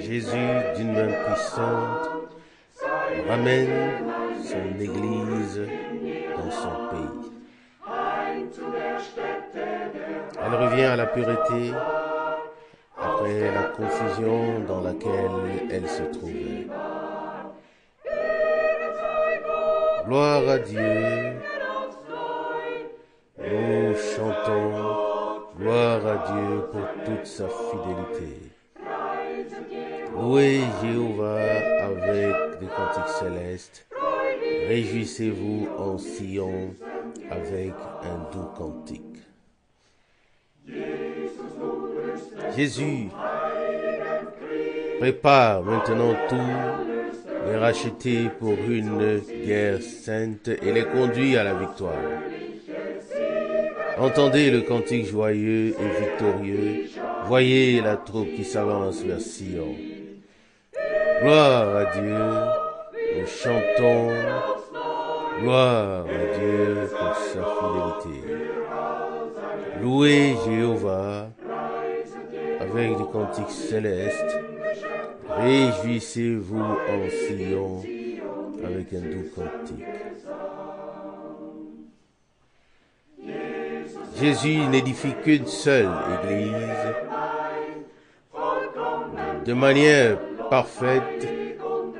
Jésus d'une main puissante ramène son Église dans son pays. Elle revient à la pureté après la confusion dans laquelle elle se trouvait. Gloire à Dieu. Nous chantons gloire à Dieu pour toute sa fidélité. Louez Jéhovah avec des cantiques céleste. Réjouissez-vous en Sion avec un doux cantique. Jésus, prépare maintenant tout les racheter pour une guerre sainte et les conduit à la victoire. Entendez le cantique joyeux et victorieux. Voyez la troupe qui s'avance vers Sion. Gloire à Dieu, nous chantons. Gloire à Dieu pour sa fidélité. Louez Jéhovah avec des cantiques célestes. Réjouissez-vous en Sion avec un doux cantique. Jésus n'édifie qu'une seule église de manière parfaite,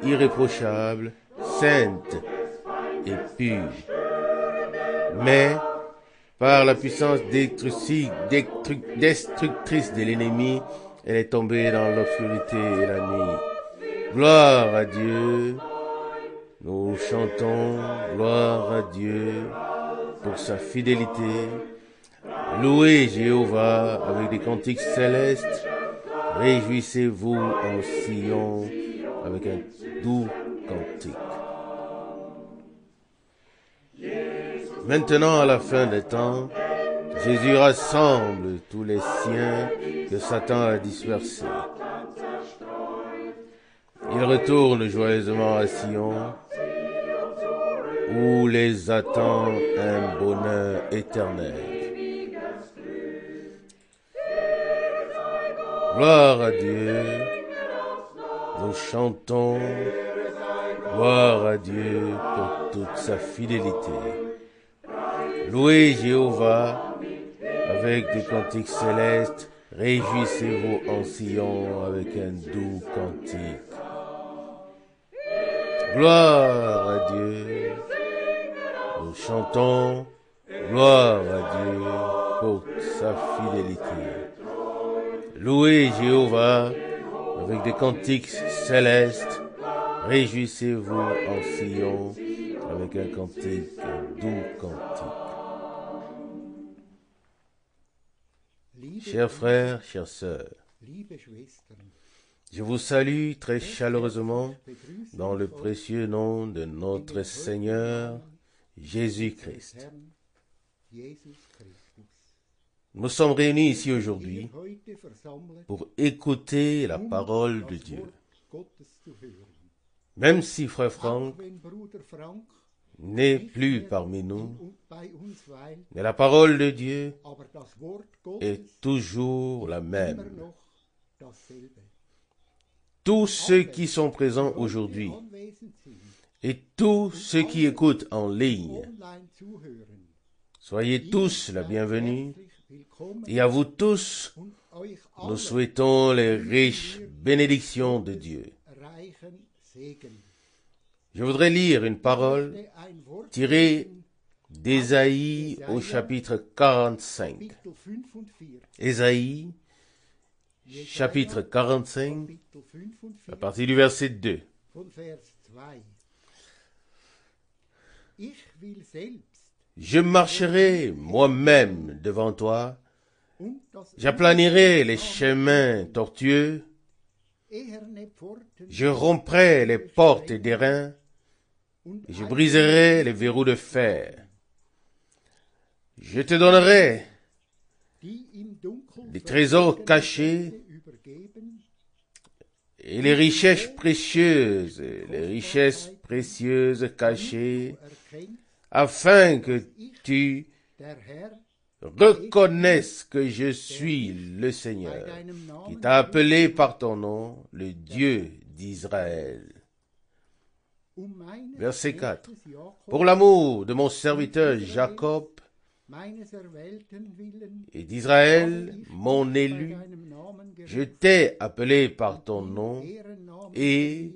irréprochable, sainte et pure. Mais par la puissance destructrice de l'ennemi, elle est tombée dans l'obscurité et la nuit. Gloire à Dieu. Nous chantons gloire à Dieu pour sa fidélité. Louez Jéhovah avec des cantiques célestes Réjouissez-vous en Sion avec un doux cantique. Maintenant, à la fin des temps, Jésus rassemble tous les siens que Satan a dispersés. Il retourne joyeusement à Sion, où les attend un bonheur éternel. Gloire à Dieu. Nous chantons. Gloire à Dieu pour toute sa fidélité. Louez Jéhovah avec des cantiques célestes. Réjouissez-vous en Sion avec un doux cantique. Gloire à Dieu. Nous chantons gloire à Dieu pour sa fidélité. Louez Jéhovah avec des cantiques célestes. Réjouissez-vous en Sion avec un cantique, doux cantique. Chers frères, chères sœurs, je vous salue très chaleureusement dans le précieux nom de notre Seigneur Jésus-Christ. Nous sommes réunis ici aujourd'hui pour écouter la parole de Dieu. Même si frère Franck n'est plus parmi nous, mais la parole de Dieu est toujours la même. Tous ceux qui sont présents aujourd'hui et tous ceux qui écoutent en ligne, soyez tous la bienvenue et à vous tous, nous souhaitons les riches bénédictions de Dieu. Je voudrais lire une parole tirée d'Ésaïe au chapitre 45. Ésaïe, chapitre 45, à partir du verset 2. Je marcherai moi-même devant toi J'aplanirai les chemins tortueux. Je romprai les portes d'airain. Je briserai les verrous de fer. Je te donnerai les trésors cachés et les richesses précieuses, les richesses précieuses cachées, afin que tu « Reconnaisse que je suis le Seigneur, qui t'a appelé par ton nom, le Dieu d'Israël. Verset 4. Pour l'amour de mon serviteur Jacob et d'Israël, mon élu, je t'ai appelé par ton nom et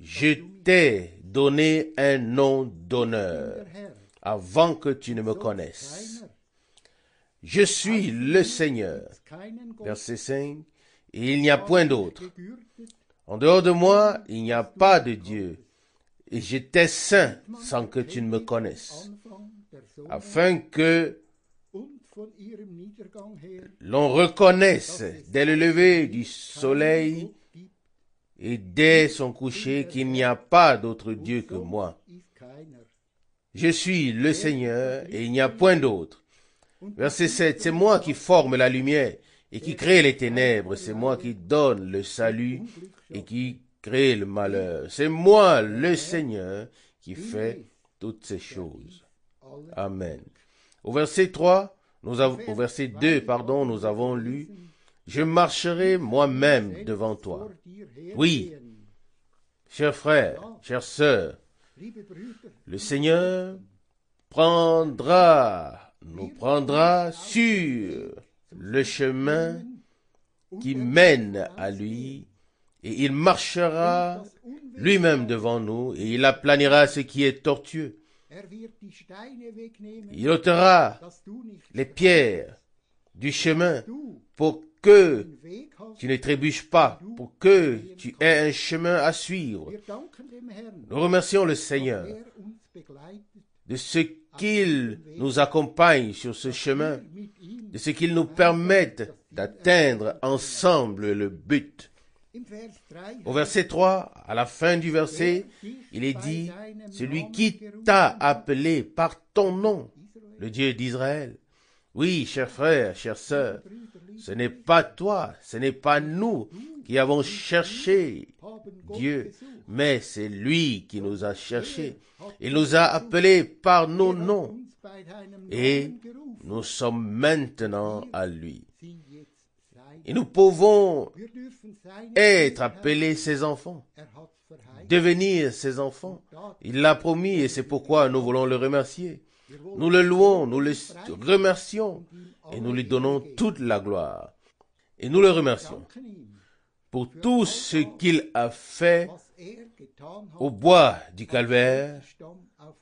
je t'ai donné un nom d'honneur avant que tu ne me connaisses. Je suis le Seigneur. Verset 5. Et il n'y a point d'autre. En dehors de moi, il n'y a pas de Dieu. Et j'étais saint sans que tu ne me connaisses. Afin que l'on reconnaisse dès le lever du soleil et dès son coucher qu'il n'y a pas d'autre Dieu que moi, je suis le Seigneur et il n'y a point d'autre. Verset 7, c'est moi qui forme la lumière et qui crée les ténèbres, c'est moi qui donne le salut et qui crée le malheur. C'est moi le Seigneur qui fait toutes ces choses. Amen. Au verset 3, nous au verset 2, pardon, nous avons lu, je marcherai moi-même devant toi. Oui, chers frères, chères sœurs, le Seigneur prendra, nous prendra sur le chemin qui mène à lui, et il marchera lui-même devant nous, et il aplanira ce qui est tortueux. Il ôtera les pierres du chemin pour que tu ne trébuches pas, pour que tu aies un chemin à suivre. Nous remercions le Seigneur de ce qu'il nous accompagne sur ce chemin, de ce qu'il nous permette d'atteindre ensemble le but. Au verset 3, à la fin du verset, il est dit, Celui qui t'a appelé par ton nom, le Dieu d'Israël. Oui, chers frères, chères sœurs, ce n'est pas toi, ce n'est pas nous qui avons cherché Dieu, mais c'est lui qui nous a cherchés. Il nous a appelés par nos noms et nous sommes maintenant à lui. Et nous pouvons être appelés ses enfants, devenir ses enfants. Il l'a promis et c'est pourquoi nous voulons le remercier. Nous le louons, nous le remercions et nous lui donnons toute la gloire. Et nous le remercions pour tout ce qu'il a fait au bois du calvaire,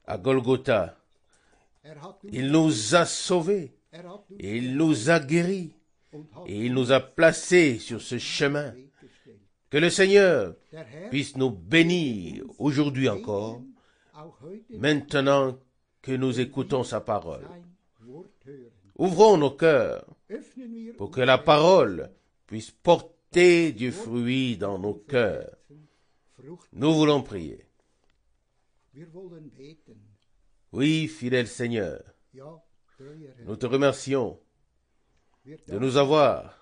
à Golgotha. Il nous a sauvés, et il nous a guéris, et il nous a placés sur ce chemin. Que le Seigneur puisse nous bénir aujourd'hui encore, maintenant que nous écoutons sa parole. Ouvrons nos cœurs pour que la parole puisse porter du fruit dans nos cœurs. Nous voulons prier. Oui, fidèle Seigneur, nous te remercions de nous avoir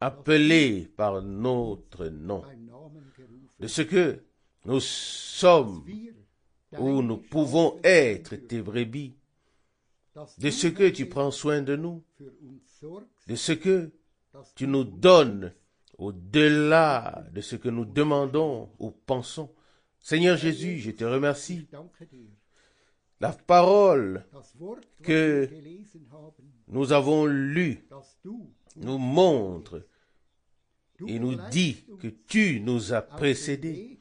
appelés par notre nom, de ce que nous sommes où nous pouvons être tes brebis de ce que tu prends soin de nous, de ce que tu nous donnes au-delà de ce que nous demandons ou pensons. Seigneur Jésus, je te remercie. La parole que nous avons lue nous montre et nous dit que tu nous as précédés.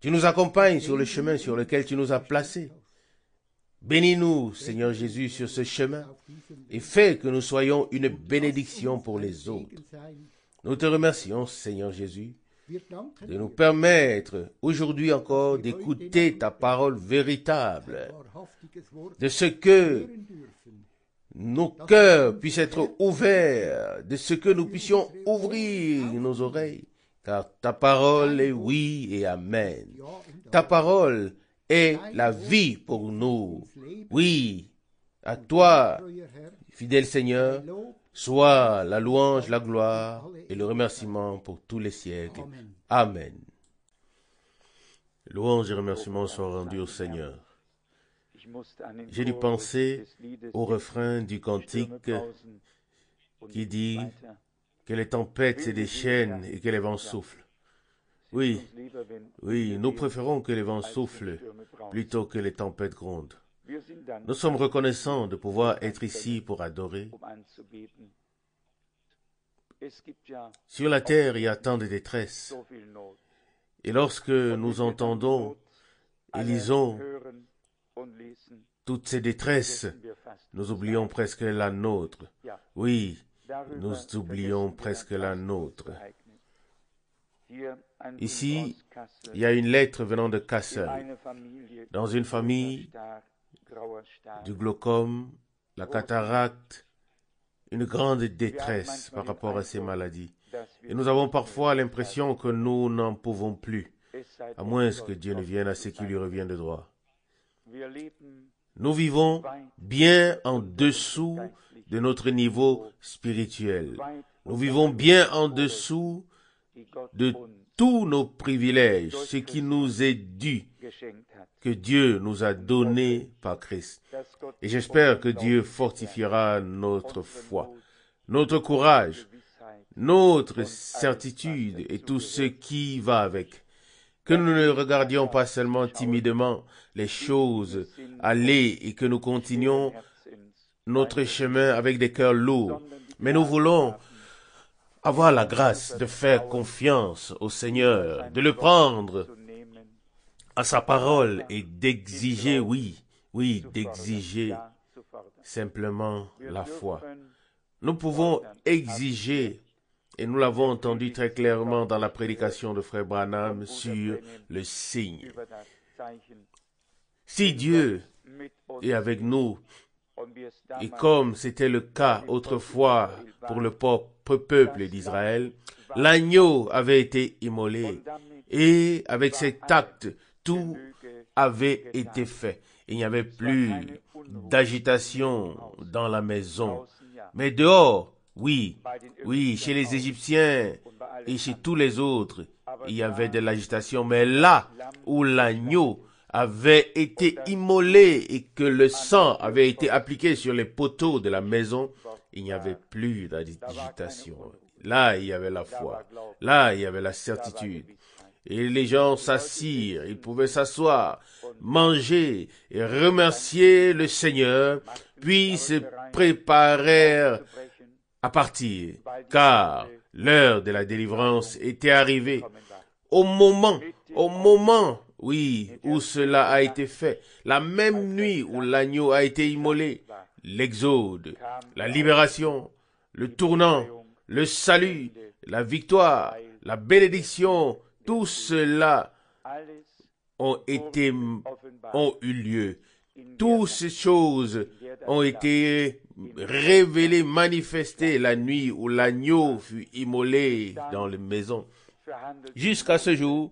Tu nous accompagnes sur le chemin sur lequel tu nous as placés. Bénis-nous, Seigneur Jésus, sur ce chemin et fais que nous soyons une bénédiction pour les autres. Nous te remercions, Seigneur Jésus, de nous permettre aujourd'hui encore d'écouter ta parole véritable, de ce que nos cœurs puissent être ouverts, de ce que nous puissions ouvrir nos oreilles, car ta parole est oui et amen. Ta parole et la vie pour nous. Oui, à toi, fidèle Seigneur, soit la louange, la gloire et le remerciement pour tous les siècles. Amen. Louange et remerciements sont rendus au Seigneur. J'ai dû penser au refrain du cantique qui dit que les tempêtes se déchaînent et que les vents soufflent. Oui, oui, nous préférons que les vents soufflent plutôt que les tempêtes grondent. Nous sommes reconnaissants de pouvoir être ici pour adorer. Sur la terre, il y a tant de détresse. Et lorsque nous entendons et lisons toutes ces détresses, nous oublions presque la nôtre. Oui, nous oublions presque la nôtre. Ici, il y a une lettre venant de Kassel. Dans une famille du glaucome, la cataracte, une grande détresse par rapport à ces maladies. Et nous avons parfois l'impression que nous n'en pouvons plus, à moins que Dieu ne vienne à ce qui lui revient de droit. Nous vivons bien en dessous de notre niveau spirituel. Nous vivons bien en dessous de tous nos privilèges, ce qui nous est dû, que Dieu nous a donné par Christ. Et j'espère que Dieu fortifiera notre foi, notre courage, notre certitude et tout ce qui va avec. Que nous ne regardions pas seulement timidement les choses aller et que nous continuions notre chemin avec des cœurs lourds, mais nous voulons avoir la grâce de faire confiance au Seigneur, de le prendre à sa parole et d'exiger, oui, oui, d'exiger simplement la foi. Nous pouvons exiger, et nous l'avons entendu très clairement dans la prédication de Frère Branham sur le signe. Si Dieu est avec nous, et comme c'était le cas autrefois pour le peuple peuple d'Israël, l'agneau avait été immolé et avec cet acte, tout avait été fait. Il n'y avait plus d'agitation dans la maison. Mais dehors, oui, oui, chez les Égyptiens et chez tous les autres, il y avait de l'agitation. Mais là où l'agneau avait été immolé et que le sang avait été appliqué sur les poteaux de la maison, il n'y avait plus d'agitation. Là, il y avait la foi. Là, il y avait la certitude. Et les gens s'assirent, ils pouvaient s'asseoir, manger et remercier le Seigneur, puis se préparèrent à partir, car l'heure de la délivrance était arrivée. Au moment, au moment, oui, où cela a été fait, la même nuit où l'agneau a été immolé, l'exode, la libération, le tournant, le salut, la victoire, la bénédiction, tout cela ont ont eu lieu. Toutes ces choses ont été révélées, manifestées la nuit où l'agneau fut immolé dans les maisons. Jusqu'à ce jour,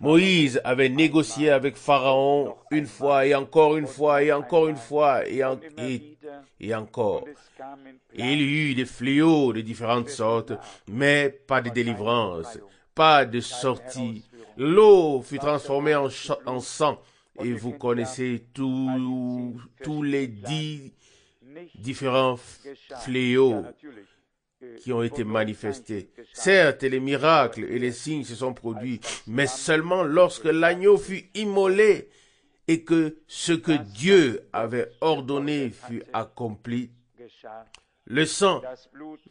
Moïse avait négocié avec Pharaon une fois et encore une fois et encore une fois et et encore, il y eut des fléaux de différentes sortes, mais pas de délivrance, pas de sortie. L'eau fut transformée en, sang, et vous connaissez tous les dix différents fléaux qui ont été manifestés. Certes, les miracles et les signes se sont produits, mais seulement lorsque l'agneau fut immolé et que ce que Dieu avait ordonné fut accompli. Le sang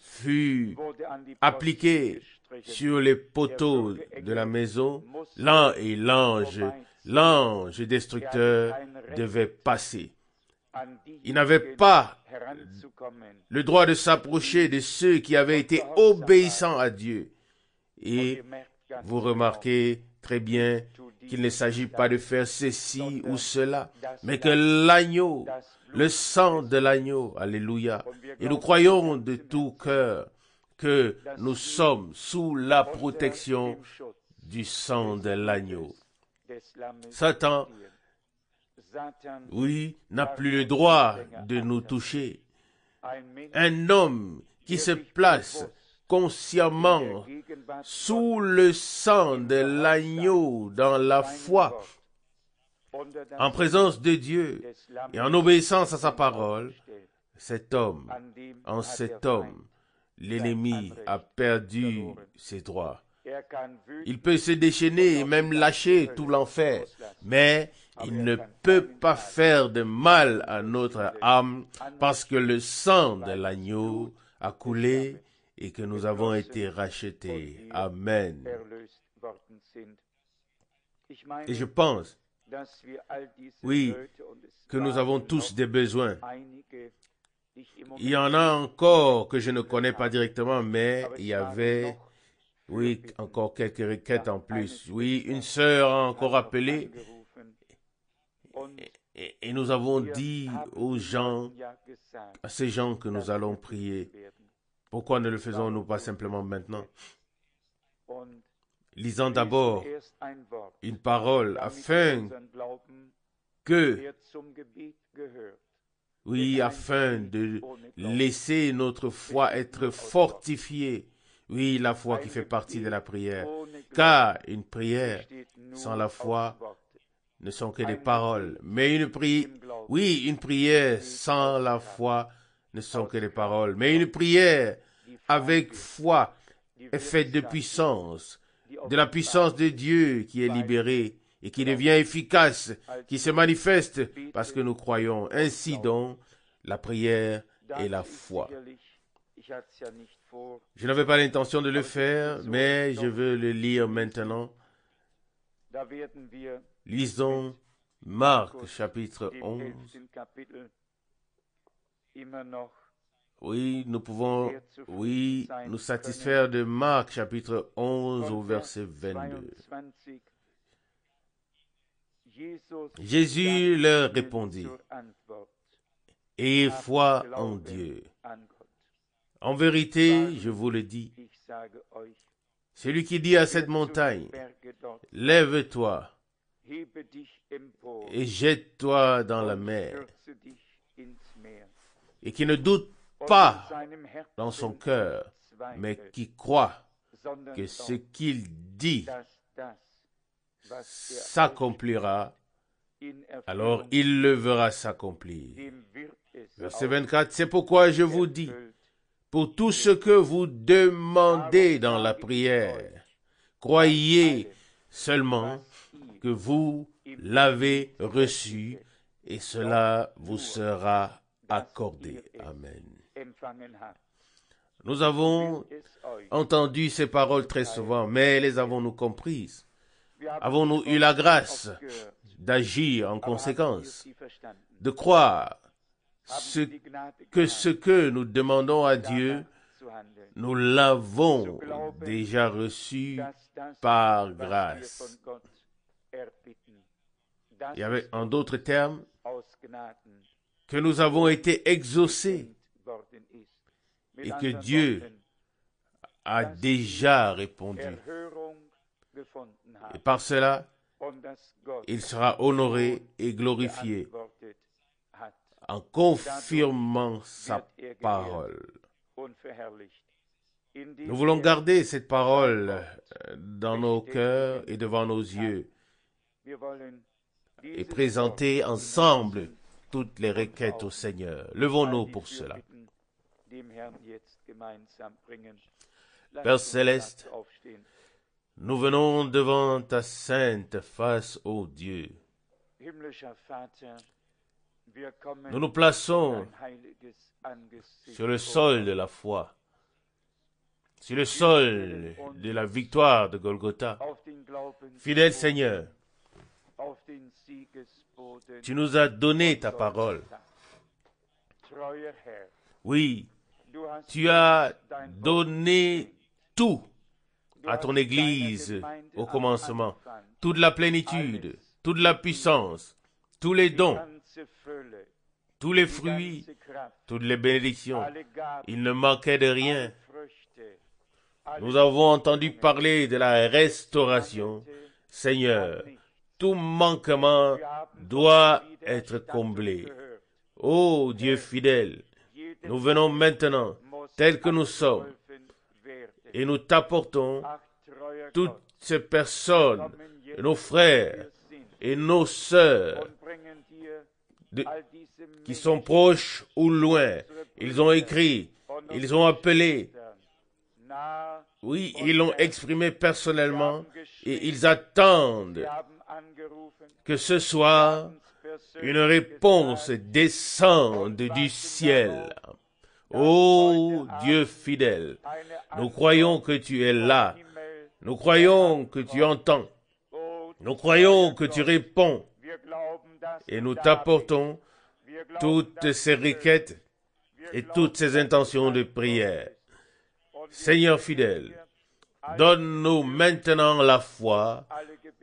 fut appliqué sur les poteaux de la maison. L'un et l'ange, l'ange destructeur devait passer. Il n'avait pas le droit de s'approcher de ceux qui avaient été obéissants à Dieu. Et vous remarquez très bien qu'il ne s'agit pas de faire ceci ou euh, cela, mais que l'agneau, le sang de l'agneau, alléluia, et nous croyons de tout cœur que nous sommes sous la protection du sang de l'agneau. Satan, oui, n'a plus le droit de nous toucher. Un homme qui se place consciemment sous le sang de l'agneau dans la foi, en présence de Dieu et en obéissance à sa parole, cet homme, en cet homme, l'ennemi a perdu ses droits. Il peut se déchaîner et même lâcher tout l'enfer, mais il ne peut pas faire de mal à notre âme parce que le sang de l'agneau a coulé et que nous avons été rachetés. Amen. Et je pense, oui, que nous avons tous des besoins. Il y en a encore que je ne connais pas directement, mais il y avait, oui, encore quelques requêtes en plus. Oui, une sœur a encore appelé et, nous avons dit aux gens, à ces gens que nous allons prier. Pourquoi ne le faisons-nous pas simplement maintenant Lisons d'abord une parole afin que, oui, afin de laisser notre foi être fortifiée. Oui, la foi qui fait partie de la prière. Car une prière sans la foi ne sont que des paroles. Mais une prière, oui, une prière sans la foi ne sont que des paroles, mais une prière avec foi est faite de puissance, de la puissance de Dieu qui est libérée et qui devient efficace, qui se manifeste parce que nous croyons. Ainsi donc, la prière et la foi. Je n'avais pas l'intention de le faire, mais je veux le lire maintenant. Lisons Marc chapitre 11. Oui, nous pouvons, oui, nous satisfaire de Marc chapitre 11 au verset 22. Jésus leur répondit, Ayez foi en Dieu. En vérité, je vous le dis, celui qui dit à cette montagne, lève-toi et jette-toi dans la mer, et qui ne doute pas dans son cœur, mais qui croit que ce qu'il dit s'accomplira, alors il le verra s'accomplir. Verset 24, c'est pourquoi je vous dis, pour tout ce que vous demandez dans la prière, croyez seulement que vous l'avez reçu et cela vous sera accordé. Amen. Nous avons entendu ces paroles très souvent, mais les avons-nous comprises Avons-nous eu la grâce d'agir en conséquence, de croire que ce que nous demandons à Dieu, nous l'avons déjà reçu par grâce. Il y avait en d'autres termes, que nous avons été exaucés et que Dieu a déjà répondu. Et par cela, il sera honoré et glorifié en confirmant sa parole. Nous voulons garder cette parole euh, dans nos cœurs et devant nos yeux et présenter ensemble toutes les requêtes au Seigneur. Levons-nous pour cela. Père céleste, nous venons devant ta sainte face, ô Dieu. Nous nous plaçons sur le sol de la foi, sur le sol de la victoire de Golgotha. Fidèle Seigneur, tu nous as donné ta parole. Oui, tu as donné tout à ton Église au commencement, toute la plénitude, toute la puissance, tous les dons, tous les fruits, toutes les bénédictions. Il ne manquait de rien. Nous avons entendu parler de la restauration. Seigneur, tout manquement doit être comblé. Ô Dieu fidèle, nous venons maintenant, tels que nous sommes, et nous t'apportons toutes ces personnes, nos frères et nos sœurs, qui sont proches ou loin. Ils ont écrit, ils ont appelé. Oui, ils l'ont exprimé personnellement et ils attendent que ce soit une réponse descende du ciel. Ô Dieu fidèle, nous croyons que tu es là. Nous croyons que tu entends. Nous croyons que tu réponds. Et nous t'apportons toutes ces requêtes et toutes ces intentions de prière. Seigneur fidèle, donne-nous maintenant la foi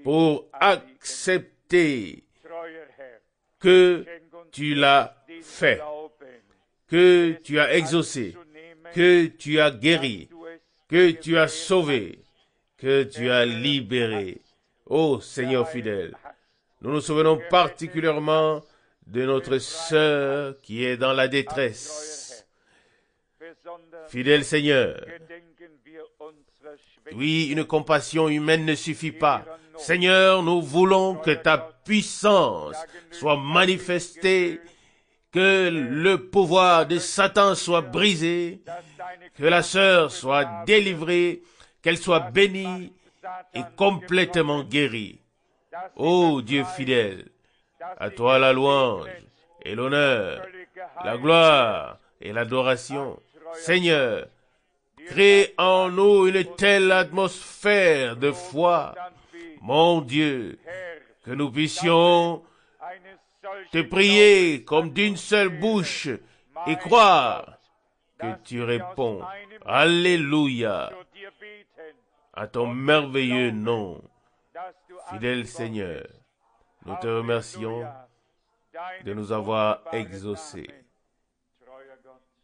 pour accepter que tu l'as fait, que tu as exaucé, que tu as guéri, que tu as sauvé, que tu as libéré. Ô Seigneur fidèle, nous nous souvenons particulièrement de notre sœur qui est dans la détresse. Fidèle Seigneur, oui, une compassion humaine ne suffit pas. Seigneur, nous voulons que ta puissance soit manifestée, que le pouvoir de Satan soit brisé, que la sœur soit délivrée, qu'elle soit bénie et complètement guérie. Ô oh Dieu fidèle, à toi la louange et l'honneur, la gloire et l'adoration. Seigneur, crée en nous une telle atmosphère de foi mon Dieu, que nous puissions te prier comme d'une seule bouche et croire que tu réponds. Alléluia à ton merveilleux nom, fidèle Seigneur. Nous te remercions de nous avoir exaucés.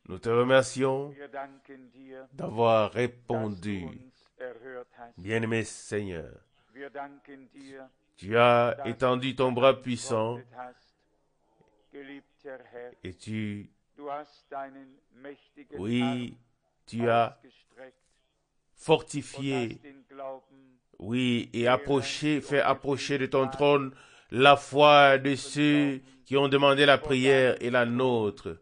Nous te remercions d'avoir répondu, bien-aimé Seigneur. Tu as étendu ton bras puissant et tu... Oui, tu as fortifié, oui, et approché, fait um approcher de ton trône la foi de ceux qui ont demandé la prière et la nôtre,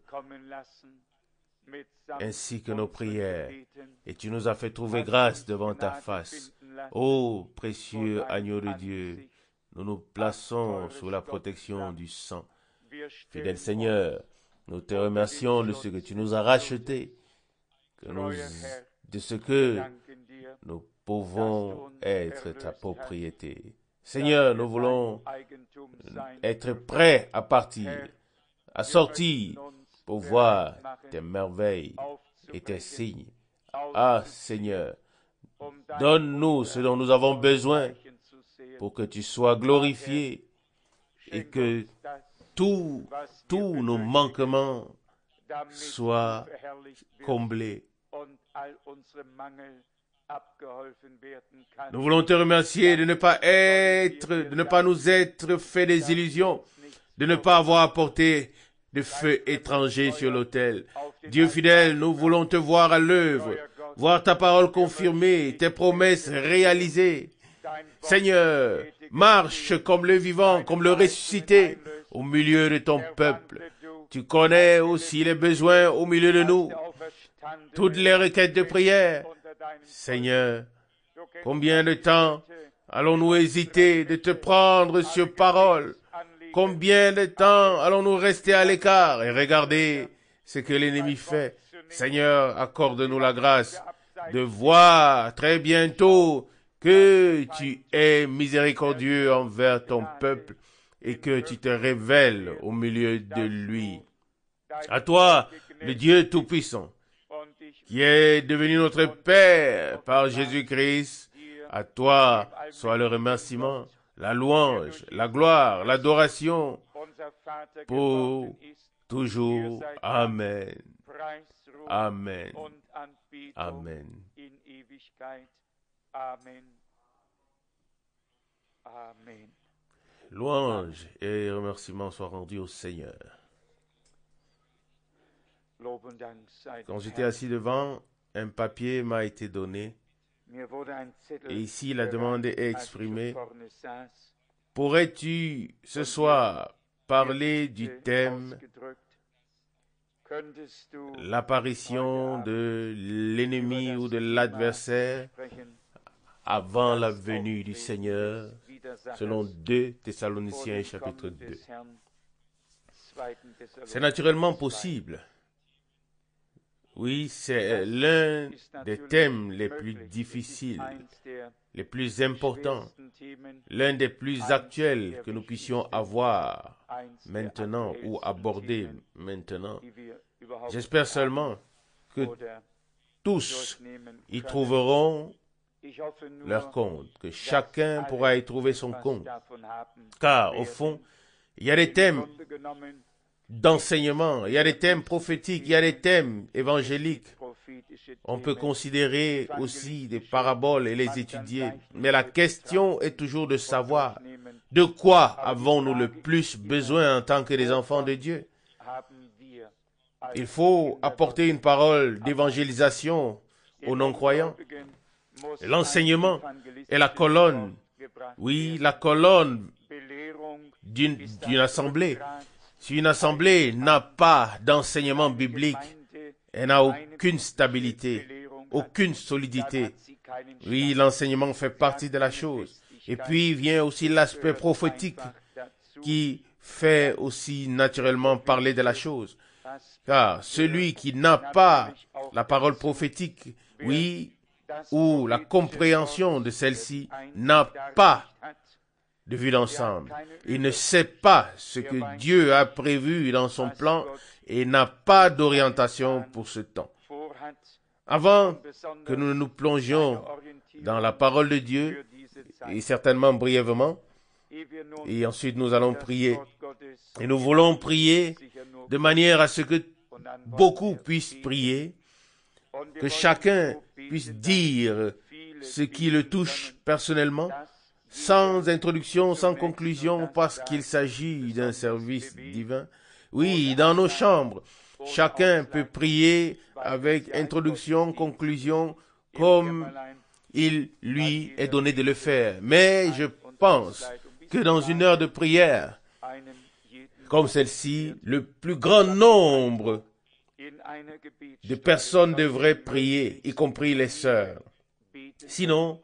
ainsi que nos prières. Et tu nous as fait trouver grâce devant ta face. Ô précieux agneau de Dieu, nous nous plaçons sous la protection du sang. Fidèle Seigneur, nous te remercions de ce que tu nous as racheté, de ce que nous pouvons être ta propriété. Seigneur, nous voulons être prêts à partir, à sortir pour voir tes merveilles et tes signes. Ah Seigneur, Donne-nous ce dont nous avons besoin pour que tu sois glorifié et que tous nos manquements soient comblés. Nous voulons te remercier de ne pas être, de ne pas nous être fait des illusions, de ne pas avoir apporté de feu étranger sur l'autel. Dieu fidèle, nous voulons te voir à l'œuvre voir ta parole confirmée, tes promesses réalisées. Seigneur, marche comme le vivant, comme le ressuscité au milieu de ton peuple. Tu connais aussi les besoins au milieu de nous, toutes les requêtes de prière. Seigneur, combien de temps allons-nous hésiter de te prendre sur parole Combien de temps allons-nous rester à l'écart et regarder ce que l'ennemi fait Seigneur, accorde-nous la grâce de voir très bientôt que tu es miséricordieux envers ton peuple et que tu te révèles au milieu de lui. À toi, le Dieu Tout-Puissant, qui est devenu notre Père par Jésus-Christ, à toi soit le remerciement, la louange, la gloire, l'adoration pour toujours. Amen. Amen. Amen. Amen. Louange et remerciements soient rendus au Seigneur. Quand j'étais assis devant, un papier m'a été donné. Et ici, la demande est exprimée. Pourrais-tu ce soir parler du thème l'apparition de l'ennemi ou de l'adversaire avant la venue du Seigneur, selon 2 Thessaloniciens chapitre 2. C'est naturellement possible oui, c'est euh, l'un des thèmes les plus difficiles, les plus importants, l'un des plus actuels que nous puissions avoir maintenant ou aborder maintenant. J'espère seulement que tous y trouveront leur compte, que chacun pourra y trouver son compte. Car, au fond, il y a des thèmes d'enseignement, il y a des thèmes prophétiques, il y a des thèmes évangéliques. On peut considérer aussi des paraboles et les étudier. Mais la question est toujours de savoir de quoi avons-nous le plus besoin en tant que des enfants de Dieu. Il faut apporter une parole d'évangélisation aux non-croyants. L'enseignement est la colonne, oui, la colonne d'une assemblée. Si une assemblée n'a pas d'enseignement biblique, elle n'a aucune stabilité, aucune solidité. Oui, l'enseignement fait partie de la chose. Et puis vient aussi l'aspect prophétique qui fait aussi naturellement parler de la chose. Car celui qui n'a pas la parole prophétique, oui, ou la compréhension de celle-ci, n'a pas de vue d'ensemble. Il ne sait pas ce que Dieu a prévu dans son plan et n'a pas d'orientation pour ce temps. Avant que nous nous plongions dans la parole de Dieu, et certainement brièvement, et ensuite nous allons prier. Et nous voulons prier de manière à ce que beaucoup puissent prier, que chacun puisse dire ce qui le touche personnellement, sans introduction, sans conclusion, parce qu'il s'agit d'un service divin. Oui, dans nos chambres, chacun peut prier avec introduction, conclusion, comme il lui est donné de le faire. Mais je pense que dans une heure de prière, comme celle-ci, le plus grand nombre de personnes devraient prier, y compris les sœurs. Sinon,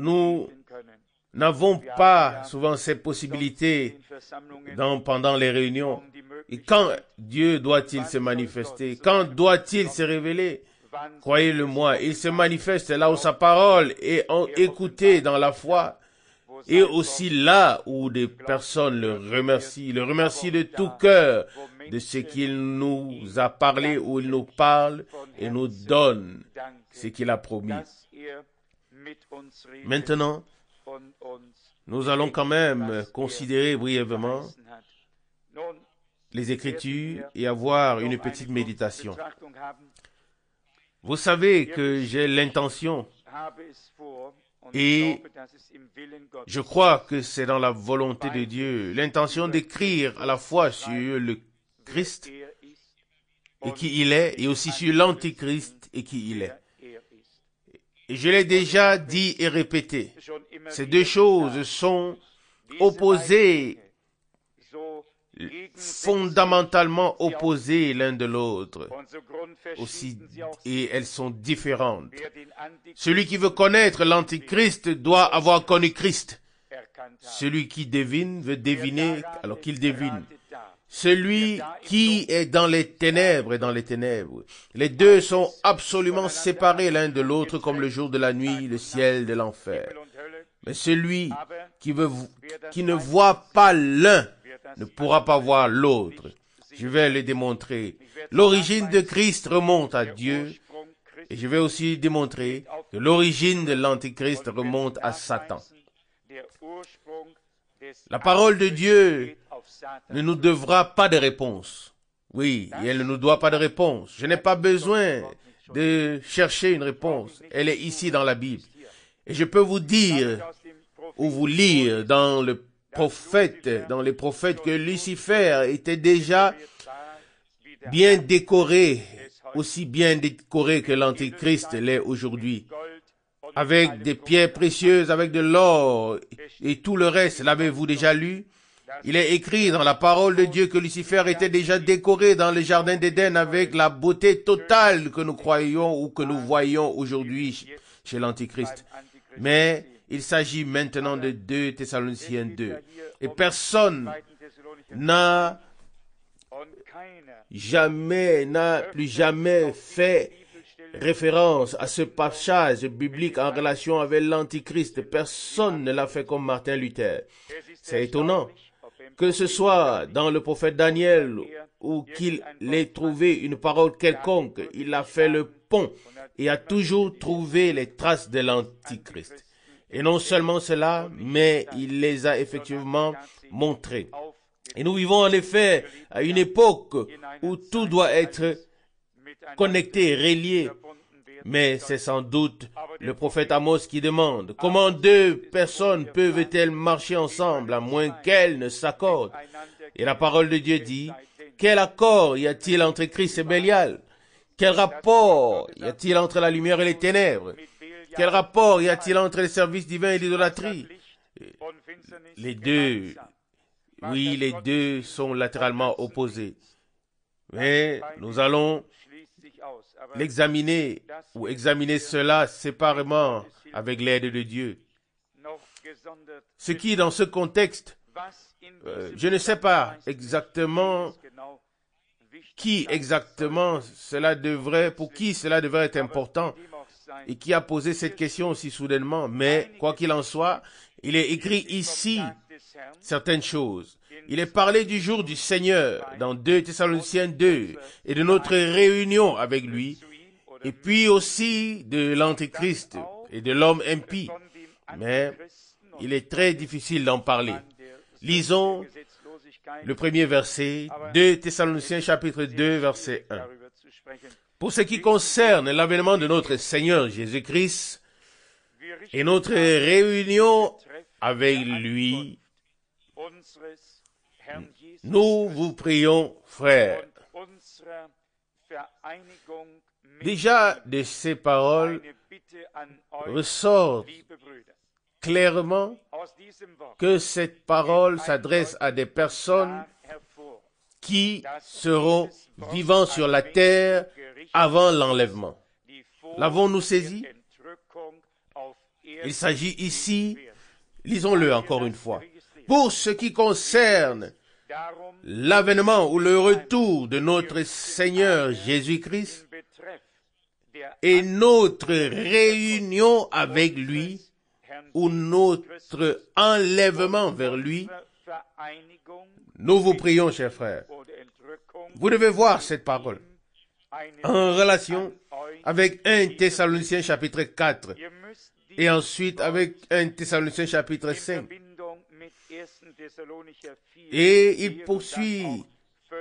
nous n'avons pas souvent ces possibilités pendant les réunions. Et quand Dieu doit-il se manifester Quand doit-il se révéler Croyez-le-moi, il se manifeste là où sa parole est écoutée dans la foi et aussi là où des personnes le remercient, le remercient de tout cœur de ce qu'il nous a parlé, où il nous parle et nous donne ce qu'il a promis. Maintenant, nous allons quand même er considérer brièvement les Écritures et avoir une petite méditation. Vous savez que j'ai l'intention et je crois que c'est dans la volonté de Dieu, l'intention d'écrire à la fois sur le Christ er et qui il est, et aussi sur l'Antichrist et qui il est. Je l'ai déjà dit et répété. Ces deux choses sont opposées, fondamentalement opposées l'un de l'autre. Aussi, et elles sont différentes. Celui qui veut connaître l'Antichrist doit avoir connu Christ. Celui qui devine veut deviner alors qu'il devine celui qui est dans les ténèbres et dans les ténèbres. Les deux sont absolument séparés l'un de l'autre comme le jour de la nuit, le ciel de l'enfer. Mais celui qui, qui ne voit pas l'un ne pourra pas voir l'autre. Je vais le démontrer. L'origine de Christ remonte à Dieu. Et je vais aussi démontrer que l'origine de l'Antichrist remonte à Satan. La parole de Dieu ne nous devra pas de réponse. Oui, elle ne nous doit pas de réponse. Je n'ai pas besoin de chercher une réponse. Elle est ici dans la Bible. Et je peux vous dire ou vous lire dans le prophète, dans les prophètes, que Lucifer était déjà bien décoré, aussi bien décoré que l'Antichrist l'est aujourd'hui, avec des pierres précieuses, avec de l'or et tout le reste. L'avez-vous déjà lu? Il est écrit dans la parole de Dieu que Lucifer était déjà décoré dans le jardin d'Éden avec la beauté totale que nous croyons ou que nous voyons aujourd'hui chez l'Antichrist. Mais il s'agit maintenant de 2 Thessaloniciens 2. Et personne n'a jamais, n'a plus jamais fait référence à ce passage biblique en relation avec l'Antichrist. Personne ne l'a fait comme Martin Luther. C'est étonnant que ce soit dans le prophète Daniel ou qu'il ait trouvé une parole quelconque, il a fait le pont et a toujours trouvé les traces de l'Antichrist. Et non seulement cela, mais il les a effectivement montrées. Et nous vivons en effet à une époque où tout doit être connecté, relié mais c'est sans doute le prophète Amos qui demande, comment deux personnes peuvent-elles marcher ensemble à moins qu'elles ne s'accordent Et la parole de Dieu dit, quel accord y a-t-il entre Christ et Bélial Quel rapport y a-t-il entre la lumière et les ténèbres Quel rapport y a-t-il entre les services divins et l'idolâtrie Les deux, oui, les deux sont latéralement opposés. Mais nous allons l'examiner ou examiner cela séparément avec l'aide de Dieu. Ce qui, dans ce contexte, euh, je ne sais pas exactement qui exactement cela devrait, pour qui cela devrait être important et qui a posé cette question aussi soudainement, mais quoi qu'il en soit, il est écrit ici certaines choses. Il est parlé du jour du Seigneur dans 2 Thessaloniciens 2 et de notre réunion avec lui, et puis aussi de l'Antéchrist et de l'homme impie. Mais il est très difficile d'en parler. Lisons le premier verset, 2 Thessaloniciens chapitre 2 verset 1. Pour ce qui concerne l'avènement de notre Seigneur Jésus-Christ et notre réunion avec lui, nous vous prions, frères. Déjà de ces paroles ressort clairement que cette parole s'adresse à des personnes qui seront vivants sur la terre avant l'enlèvement. L'avons-nous saisi Il s'agit ici, lisons-le encore une fois, pour ce qui concerne l'avènement ou le retour de notre Seigneur Jésus-Christ et notre réunion avec lui ou notre enlèvement vers lui, nous vous prions, chers frères. Vous devez voir cette parole en relation avec 1 Thessaloniciens chapitre 4 et ensuite avec 1 Thessaloniciens chapitre 5 et il poursuit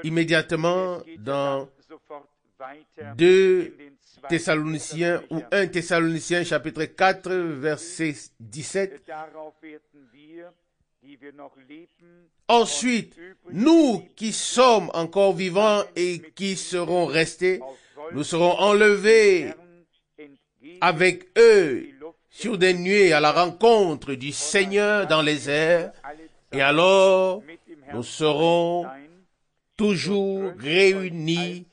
immédiatement dans 2 Thessaloniciens ou 1 Thessaloniciens chapitre 4 verset 17. Ensuite, nous qui sommes encore vivants et qui serons restés, nous serons enlevés avec eux sur des nuées à la rencontre du Seigneur dans les airs, et alors, nous serons toujours réunis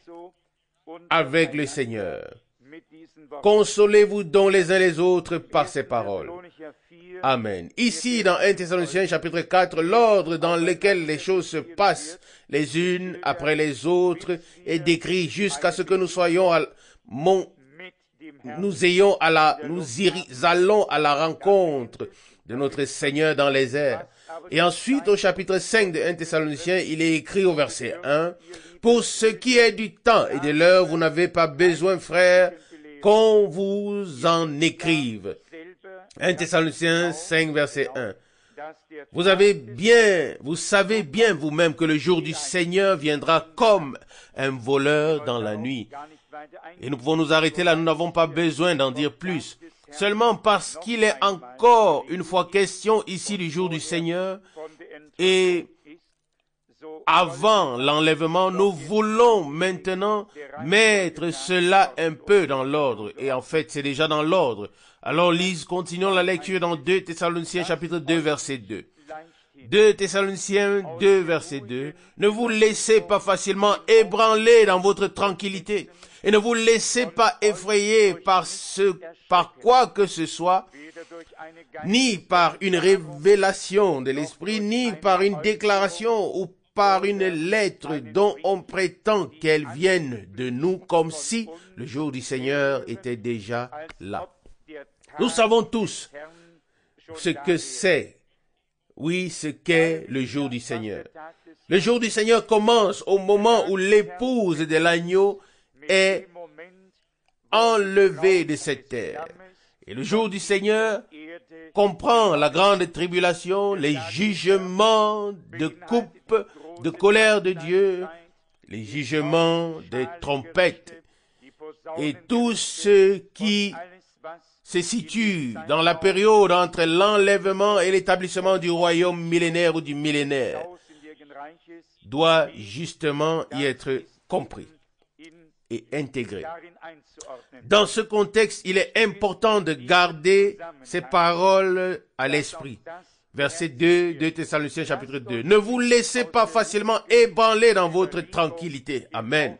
avec le Seigneur. Consolez-vous donc les uns les autres par ces paroles. Amen. Ici, dans 1 Thessaloniciens chapitre 4, l'ordre dans lequel les choses se passent les unes après les autres est décrit jusqu'à ce que nous soyons à nous ayons à la, nous allons à la rencontre de notre Seigneur dans les airs. Et ensuite, au chapitre 5 de 1 Thessaloniciens, il est écrit au verset 1, Pour ce qui est du temps et de l'heure, vous n'avez pas besoin, frère, qu'on vous en écrive. 1 Thessaloniciens 5, verset 1. Vous avez bien, vous savez bien vous-même que le jour du Seigneur viendra comme un voleur dans la nuit. Et nous pouvons nous arrêter là, nous n'avons pas besoin d'en dire plus seulement parce qu'il est encore une fois question ici du jour du Seigneur et avant l'enlèvement, nous voulons maintenant mettre cela un peu dans l'ordre. Et en fait, c'est déjà dans l'ordre. Alors, Lise, continuons la lecture dans 2 Thessaloniciens chapitre 2 verset 2. 2 Thessaloniciens 2 verset 2. Ne vous laissez pas facilement ébranler dans votre tranquillité, et ne vous laissez pas effrayer par ce, par quoi que ce soit, ni par une révélation de l'esprit, ni par une déclaration ou par une lettre dont on prétend qu'elle vienne de nous comme si le jour du Seigneur était déjà là. Nous savons tous ce que c'est, oui, ce qu'est le jour du Seigneur. Le jour du Seigneur commence au moment où l'épouse de l'agneau est enlevé de cette terre. Et le jour du Seigneur comprend la grande tribulation, les jugements de coupe, de colère de Dieu, les jugements des trompettes, et tout ce qui se situe dans la période entre l'enlèvement et l'établissement du royaume millénaire ou du millénaire doit justement y être compris et intégrer. Dans ce contexte, il est important de garder ces paroles à l'esprit. Verset 2 de Thessaloniciens chapitre 2. Ne vous laissez pas facilement ébranler dans votre tranquillité. Amen.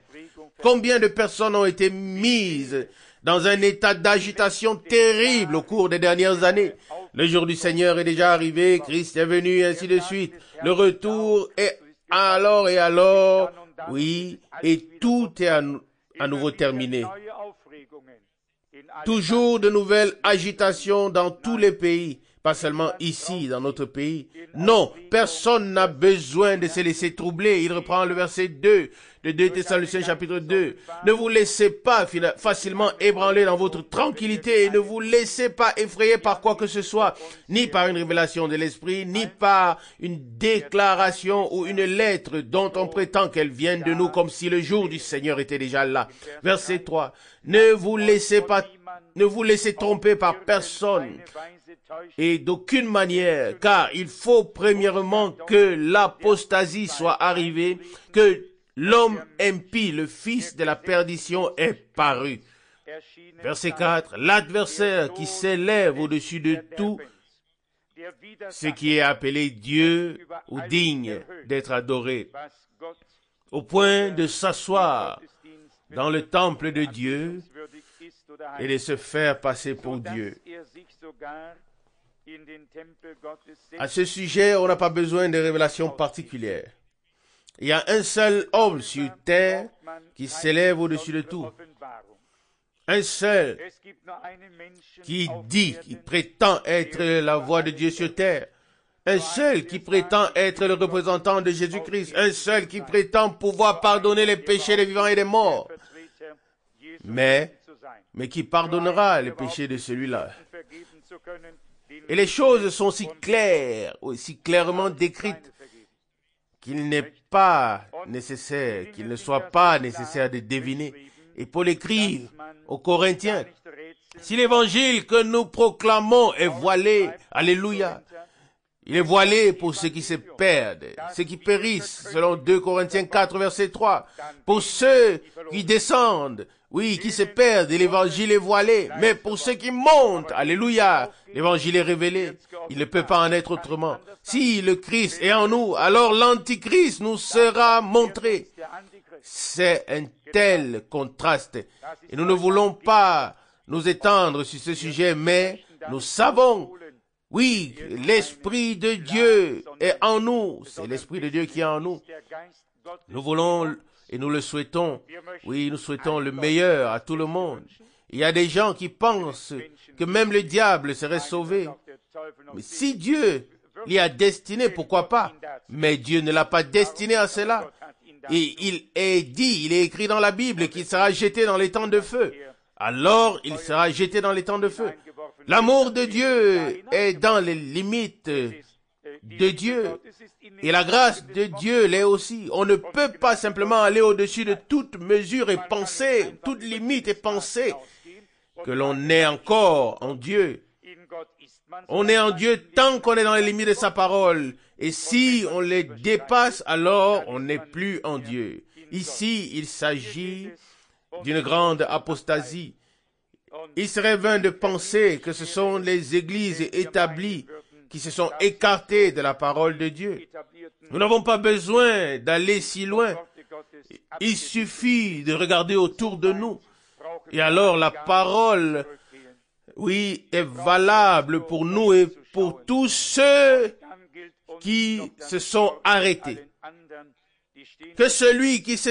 Combien de personnes ont été mises dans un état d'agitation terrible au cours des dernières années. Le jour du Seigneur est déjà arrivé, Christ est venu, ainsi de suite. Le retour est alors et alors, oui, et tout est à nous à nouveau terminé Toujours de nouvelles agitations dans tous les pays, pas seulement ici, dans notre pays. Non, personne n'a besoin de se laisser troubler. Il reprend le verset 2 de 2 Thessaloniciens chapitre 2. Ne vous laissez pas facilement ébranler dans votre tranquillité et ne vous laissez pas effrayer par quoi que ce soit, ni par une révélation de l'esprit, ni par une déclaration ou une lettre dont on prétend qu'elle vienne de nous comme si le jour du Seigneur était déjà là. Verset 3. Ne vous laissez pas ne vous laissez tromper par personne, et d'aucune manière, car il faut premièrement que l'apostasie soit arrivée, que l'homme impie, le fils de la perdition, est paru. Verset 4, l'adversaire qui s'élève au-dessus de tout ce qui est appelé Dieu ou digne d'être adoré, au point de s'asseoir dans le temple de Dieu et de se faire passer pour Dieu, à ce sujet, on n'a pas besoin de révélations particulières. Il y a un seul homme sur terre qui s'élève au-dessus de tout. Un seul qui dit, qui prétend être la voix de Dieu sur terre. Un seul qui prétend être le représentant de Jésus-Christ. Un seul qui prétend pouvoir pardonner les péchés des vivants et des morts. Mais, mais qui pardonnera les péchés de celui-là et les choses sont si claires, aussi clairement décrites, qu'il n'est pas nécessaire, qu'il ne soit pas nécessaire de deviner. Et pour l'écrire aux Corinthiens, si l'évangile que nous proclamons est voilé, alléluia, il est voilé pour ceux qui se perdent, ceux qui périssent, selon 2 Corinthiens 4, verset 3. Pour ceux qui descendent, oui, qui se perdent, l'évangile est voilé. Mais pour ceux qui montent, alléluia, l'évangile est révélé. Il ne peut pas en être autrement. Si le Christ est en nous, alors l'antichrist nous sera montré. C'est un tel contraste. Et nous ne voulons pas nous étendre sur ce sujet, mais nous savons oui, l'Esprit de Dieu est en nous. C'est l'Esprit de Dieu qui est en nous. Nous voulons et nous le souhaitons. Oui, nous souhaitons le meilleur à tout le monde. Il y a des gens qui pensent que même le diable serait sauvé. Mais si Dieu l'y a destiné, pourquoi pas Mais Dieu ne l'a pas destiné à cela. Et il est dit, il est écrit dans la Bible qu'il sera jeté dans les temps de feu alors il sera jeté dans les temps de feu. L'amour de Dieu est dans les limites de Dieu. Et la grâce de Dieu l'est aussi. On ne peut pas simplement aller au-dessus de toute mesure et penser, toute limite et penser que l'on est encore en Dieu. On est en Dieu tant qu'on est dans les limites de sa parole. Et si on les dépasse, alors on n'est plus en Dieu. Ici, il s'agit d'une grande apostasie. Il serait vain de penser que ce sont les églises établies qui se sont écartées de la parole de Dieu. Nous n'avons pas besoin d'aller si loin. Il suffit de regarder autour de nous. Et alors la parole, oui, est valable pour nous et pour tous ceux qui se sont arrêtés. Que celui qui se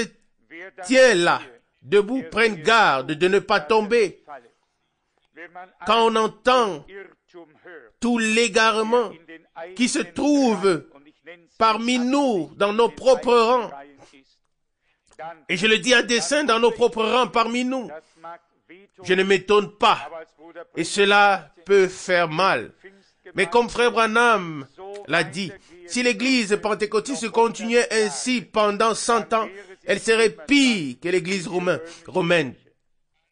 tient là debout prennent garde de ne pas tomber. Quand on entend tout l'égarement qui se trouve parmi nous, dans nos propres rangs, et je le dis à dessein dans nos propres rangs parmi nous, je ne m'étonne pas, et cela peut faire mal. Mais comme Frère Branham l'a dit, si l'Église pentecôtiste continuait ainsi pendant cent ans, elle serait pire que l'Église romaine.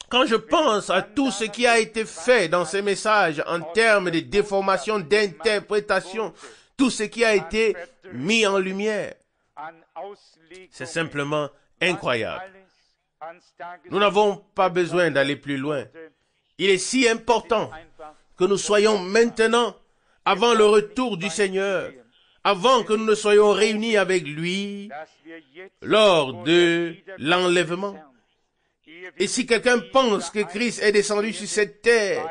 Quand je pense à tout ce qui a été fait dans ces messages en termes de déformation, d'interprétation, tout ce qui a été mis en lumière, c'est simplement incroyable. Nous n'avons pas besoin d'aller plus loin. Il est si important que nous soyons maintenant, avant le retour du Seigneur, avant que nous ne soyons réunis avec lui lors de l'enlèvement. Et si quelqu'un pense que Christ est descendu sur cette terre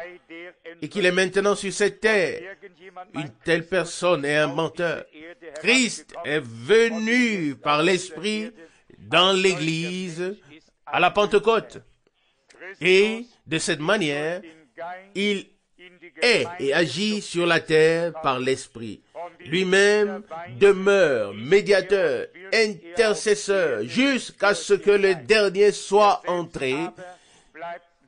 et qu'il est maintenant sur cette terre, une telle personne est un menteur. Christ est venu par l'Esprit dans l'Église à la Pentecôte. Et de cette manière, il est et agit sur la terre par l'Esprit. Lui-même demeure médiateur, intercesseur, jusqu'à ce que le dernier soit entré,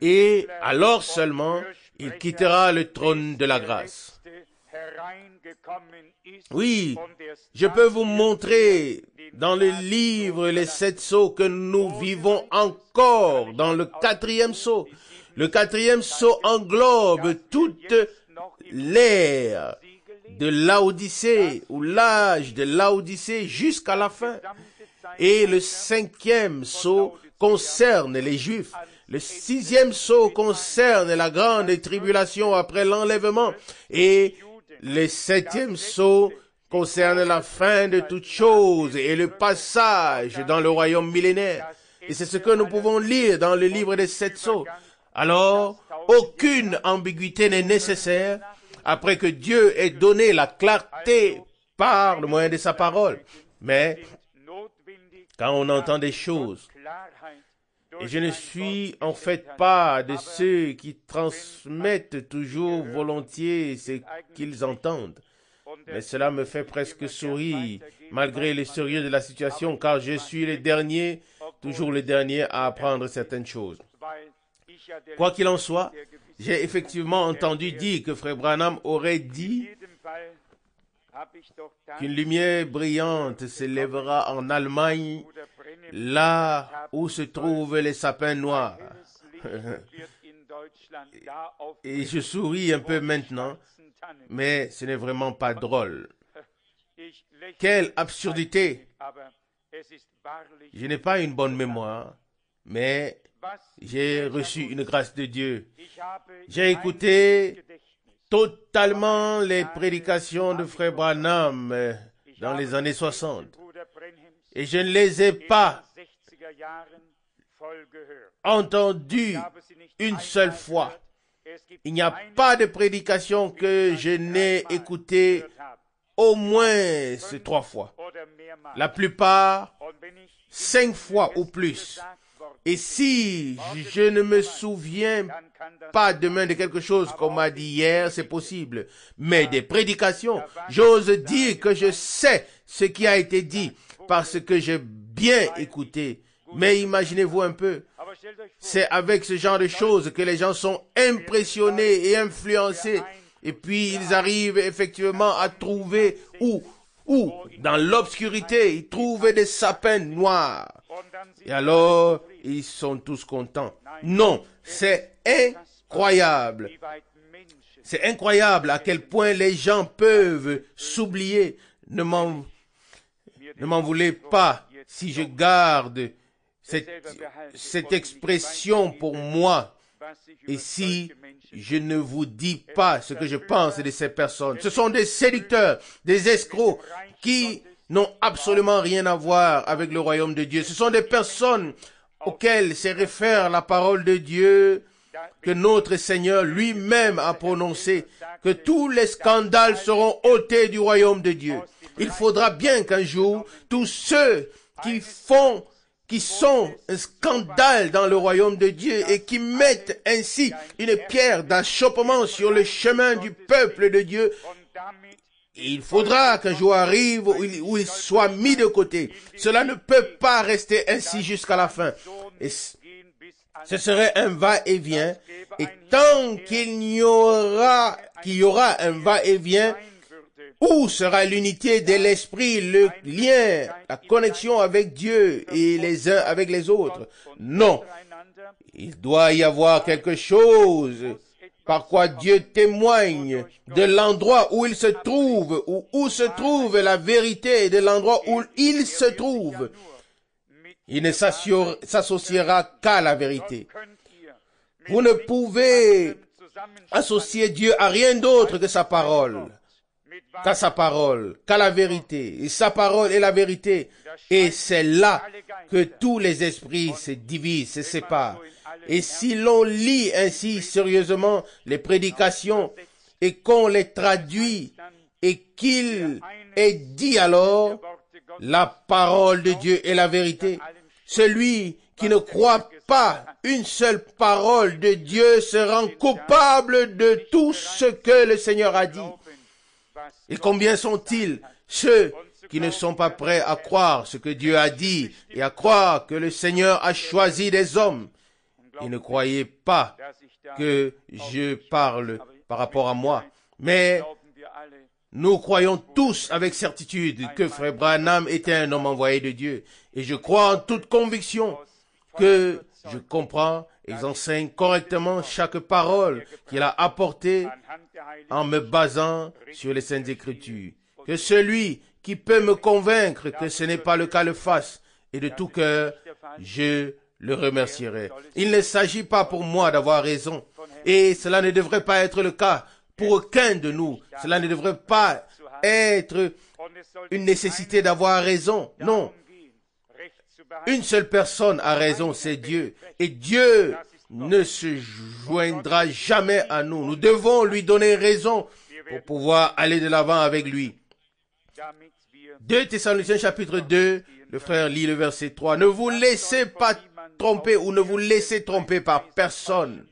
et alors seulement il quittera le trône de la grâce. Oui, je peux vous montrer dans le livre les sept sceaux que nous vivons encore dans le quatrième sceau. Le quatrième sceau englobe toute l'ère de l'Odyssée ou l'âge de l'Odyssée jusqu'à la fin. Et le cinquième sceau concerne les Juifs. Le sixième sceau concerne la grande tribulation après l'enlèvement. Et le septième sceau concerne la fin de toutes choses et le passage dans le royaume millénaire. Et c'est ce que nous pouvons lire dans le livre des sept sceaux. Alors, aucune ambiguïté n'est nécessaire après que Dieu ait donné la clarté par le moyen de sa parole. Mais quand on entend des choses, et je ne suis en fait pas de ceux qui transmettent toujours volontiers ce qu'ils entendent. Mais cela me fait presque sourire, malgré le sérieux de la situation, car je suis le dernier, toujours le dernier à apprendre certaines choses. Quoi qu'il en soit, j'ai effectivement entendu dire que Frère Branham aurait dit qu'une lumière brillante s'élèvera en Allemagne, là où se trouvent les sapins noirs. Et je souris un peu maintenant, mais ce n'est vraiment pas drôle. Quelle absurdité Je n'ai pas une bonne mémoire, mais j'ai reçu une grâce de Dieu. J'ai écouté totalement les prédications de Frère Branham euh, dans les années 60. Et je ne les ai pas entendues une seule fois. Il n'y a pas de prédication que je n'ai écoutée au moins ces trois fois. La plupart, cinq fois ou plus. Et si je ne me souviens pas demain de quelque chose qu'on m'a dit hier, c'est possible. Mais des prédications, j'ose dire que je sais ce qui a été dit parce que j'ai bien écouté. Mais imaginez-vous un peu, c'est avec ce genre de choses que les gens sont impressionnés et influencés. Et puis ils arrivent effectivement à trouver où, où, dans l'obscurité, ils trouvent des sapins noirs et alors, ils sont tous contents. Non, c'est incroyable. C'est incroyable à quel point les gens peuvent s'oublier. Ne m'en, ne m'en voulez pas si je garde cette, cette expression pour moi et si je ne vous dis pas ce que je pense de ces personnes. Ce sont des séducteurs, des escrocs qui n'ont absolument rien à voir avec le royaume de Dieu. Ce sont des personnes auxquelles se réfère la parole de Dieu que notre Seigneur lui-même a prononcé, que tous les scandales seront ôtés du royaume de Dieu. Il faudra bien qu'un jour, tous ceux qui font, qui sont un scandale dans le royaume de Dieu et qui mettent ainsi une pierre d'achoppement sur le chemin du peuple de Dieu, il faudra qu'un jour arrive où il, soit mis de côté. Cela ne peut pas rester ainsi jusqu'à la fin. ce serait un va-et-vient. Et tant qu'il y aura, qu'il y aura un va-et-vient, où sera l'unité de l'esprit, le lien, la connexion avec Dieu et les uns avec les autres? Non. Il doit y avoir quelque chose par quoi Dieu témoigne de l'endroit où il se trouve, ou où se trouve la vérité de l'endroit où il se trouve. Il ne s'associera qu'à la vérité. Vous ne pouvez associer Dieu à rien d'autre que sa parole, qu'à sa parole, qu'à la vérité. Et sa parole est la vérité. Et c'est là que tous les esprits se divisent, se séparent. Et si l'on lit ainsi sérieusement les prédications et qu'on les traduit et qu'il est dit alors, la parole de Dieu est la vérité. Celui qui ne croit pas une seule parole de Dieu se rend coupable de tout ce que le Seigneur a dit. Et combien sont-ils ceux qui ne sont pas prêts à croire ce que Dieu a dit et à croire que le Seigneur a choisi des hommes et ne croyez pas que je parle par rapport à moi. Mais nous croyons tous avec certitude que Frère Branham était un homme envoyé de Dieu. Et je crois en toute conviction que je comprends et j'enseigne correctement chaque parole qu'il a apportée en me basant sur les Saintes Écritures. Que celui qui peut me convaincre que ce n'est pas le cas le fasse. Et de tout cœur, je le remercierait. Il ne s'agit pas pour moi d'avoir raison. Et cela ne devrait pas être le cas pour aucun de nous. Cela ne devrait pas être une nécessité d'avoir raison. Non. Une seule personne a raison, c'est Dieu. Et Dieu ne se joindra jamais à nous. Nous devons lui donner raison pour pouvoir aller de l'avant avec lui. 2 Thessaloniciens chapitre 2, le frère lit le verset 3. Ne vous laissez pas tromper ou ne vous laissez tromper par personne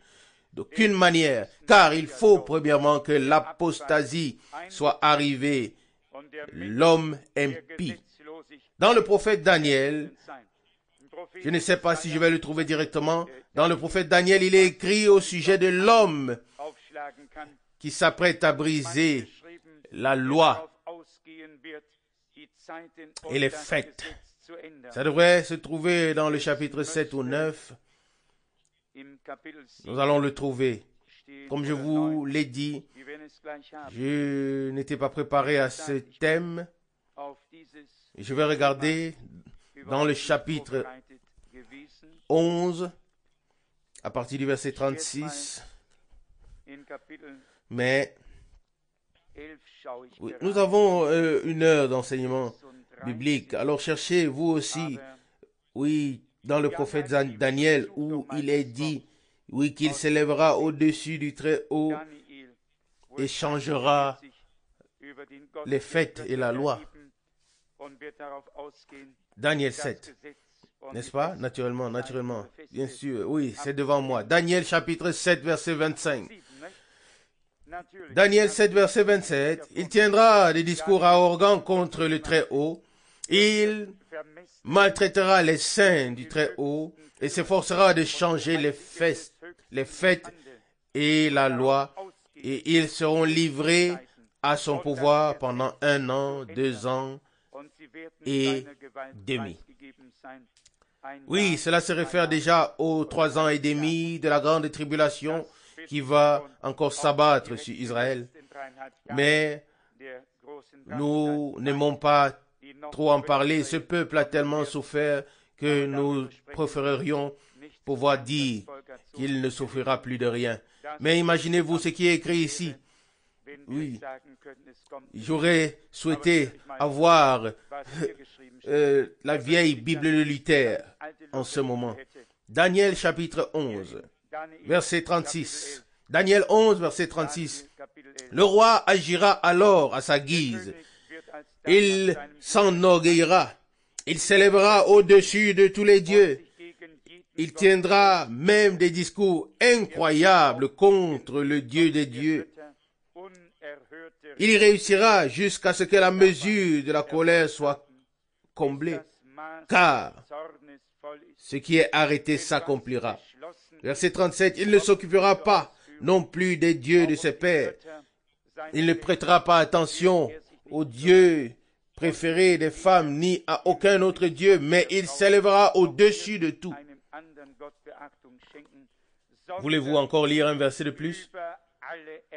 d'aucune manière, car il faut premièrement que l'apostasie soit arrivée, l'homme impie. Dans le prophète Daniel, je ne sais pas si je vais le trouver directement, dans le prophète Daniel, il est écrit au sujet de l'homme qui s'apprête à briser la loi et les fêtes. Ça devrait se trouver dans le chapitre 7 ou 9. Nous allons le trouver. Comme je vous l'ai dit, je n'étais pas préparé à ce thème. Je vais regarder dans le chapitre 11, à partir du verset 36. Mais nous avons euh, une heure d'enseignement biblique. Alors cherchez vous aussi, oui, dans le prophète Daniel, où il est dit, oui, qu'il s'élèvera au-dessus du Très-Haut et changera les fêtes et la loi. Daniel 7. N'est-ce pas Naturellement, naturellement. Bien sûr, oui, c'est devant moi. Daniel chapitre 7, verset 25. Daniel 7, verset 27. Il tiendra des discours à arrogants contre le Très-Haut il maltraitera les saints du Très-Haut et s'efforcera de changer les fêtes, les fêtes et la loi, et ils seront livrés à son pouvoir pendant un an, deux ans et demi. Oui, cela se réfère déjà aux trois ans et demi de la grande tribulation qui va encore s'abattre sur Israël. Mais nous n'aimons pas trop en parler. Ce peuple a tellement souffert que nous préférerions pouvoir dire qu'il ne souffrira plus de rien. Mais imaginez-vous ce qui est écrit ici. Oui, j'aurais souhaité avoir euh, la vieille Bible de Luther en ce moment. Daniel chapitre 11, verset 36. Daniel 11, verset 36. Le roi agira alors à sa guise il s'enorgueillera. Il s'élèvera au-dessus de tous les dieux. Il tiendra même des discours incroyables contre le Dieu des dieux. Il y réussira jusqu'à ce que la mesure de la colère soit comblée, car ce qui est arrêté s'accomplira. Verset 37, il ne s'occupera pas non plus des dieux de ses pères. Il ne prêtera pas attention au Dieu préféré des femmes ni à aucun autre Dieu, mais il s'élèvera au-dessus de tout. Voulez-vous encore lire un verset de plus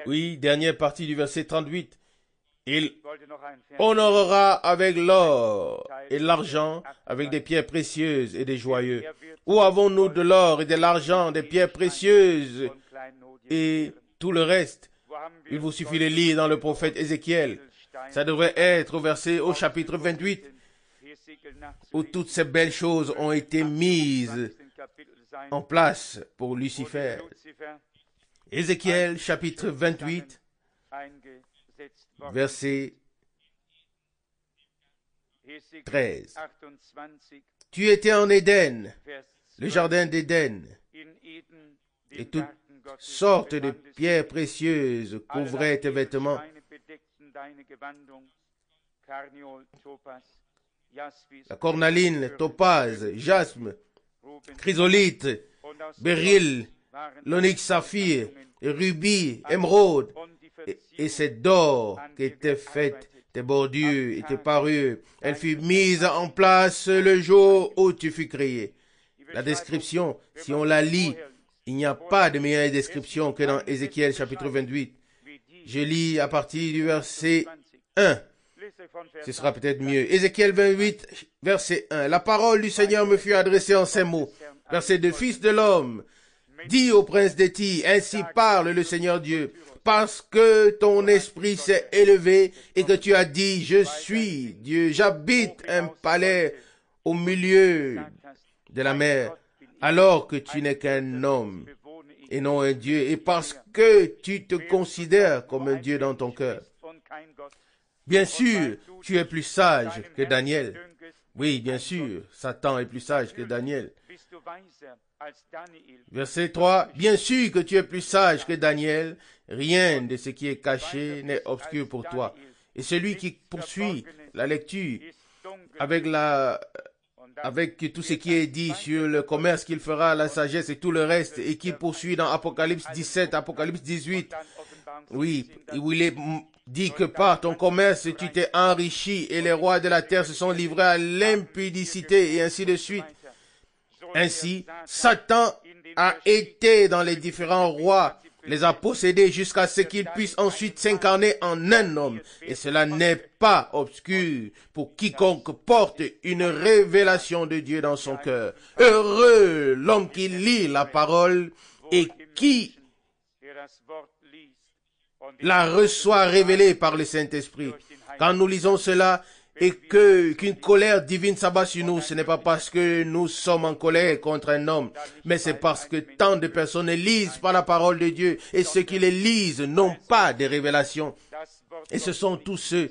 Oui, dernière partie du verset 38. Il honorera avec l'or et l'argent, avec des pierres précieuses et des joyeux. Où avons-nous de l'or et de l'argent, des pierres précieuses et tout le reste Il vous suffit de lire dans le prophète Ézéchiel. Ça devrait être au verset au chapitre 28, où toutes ces belles choses ont été mises en place pour Lucifer. Ézéchiel chapitre 28, verset 13. Tu étais en Éden, le jardin d'Éden, et toutes sortes de pierres précieuses couvraient tes vêtements la cornaline, topaz, jasme, chrysolite, beryl, l'onyx saphir, rubis, émeraude, et, cette c'est d'or qui était faite tes bordures était parues. Elle fut mise en place le jour où tu fus créé. La description, si on la lit, il n'y a pas de meilleure description que dans Ézéchiel chapitre 28. Je lis à partir du verset 1. Ce sera peut-être mieux. Ézéchiel 28, verset 1. La parole du Seigneur me fut adressée en ces mots. Verset 2. Fils de l'homme, dis au prince d'Étie, ainsi parle le Seigneur Dieu, parce que ton esprit s'est élevé et que tu as dit, je suis Dieu, j'habite un palais au milieu de la mer, alors que tu n'es qu'un homme et non un Dieu, et parce que tu te considères comme un Dieu dans ton cœur. Bien sûr, tu es plus sage que Daniel. Oui, bien sûr, Satan est plus sage que Daniel. Verset 3. Bien sûr que tu es plus sage que Daniel. Rien de ce qui est caché n'est obscur pour toi. Et celui qui poursuit la lecture avec la avec tout ce qui est dit sur le commerce qu'il fera, la sagesse et tout le reste, et qui poursuit dans Apocalypse 17, Apocalypse 18, oui, où il est dit que par ton commerce tu t'es enrichi et les rois de la terre se sont livrés à l'impudicité et ainsi de suite. Ainsi, Satan a été dans les différents rois les a possédés jusqu'à ce qu'ils puissent ensuite s'incarner en un homme. Et cela n'est pas obscur pour quiconque porte une révélation de Dieu dans son cœur. Heureux l'homme qui lit la parole et qui la reçoit révélée par le Saint-Esprit. Quand nous lisons cela, et que qu'une colère divine s'abat sur nous, ce n'est pas parce que nous sommes en colère contre un homme, mais c'est parce que tant de personnes lisent par la parole de Dieu et ceux qui les lisent n'ont pas de révélation. Et ce sont tous ceux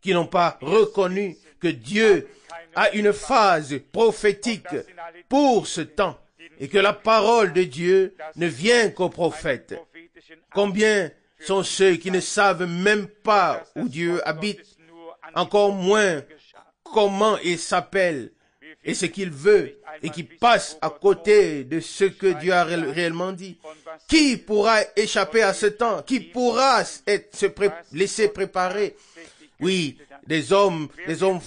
qui n'ont pas reconnu que Dieu a une phase prophétique pour ce temps et que la parole de Dieu ne vient qu'aux prophètes. Combien sont ceux qui ne savent même pas où Dieu habite encore moins comment il s'appelle et ce qu'il veut et qui passe à côté de ce que Dieu a réellement dit. Qui pourra échapper à ce temps Qui pourra se laisser préparer Oui, des hommes, des hommes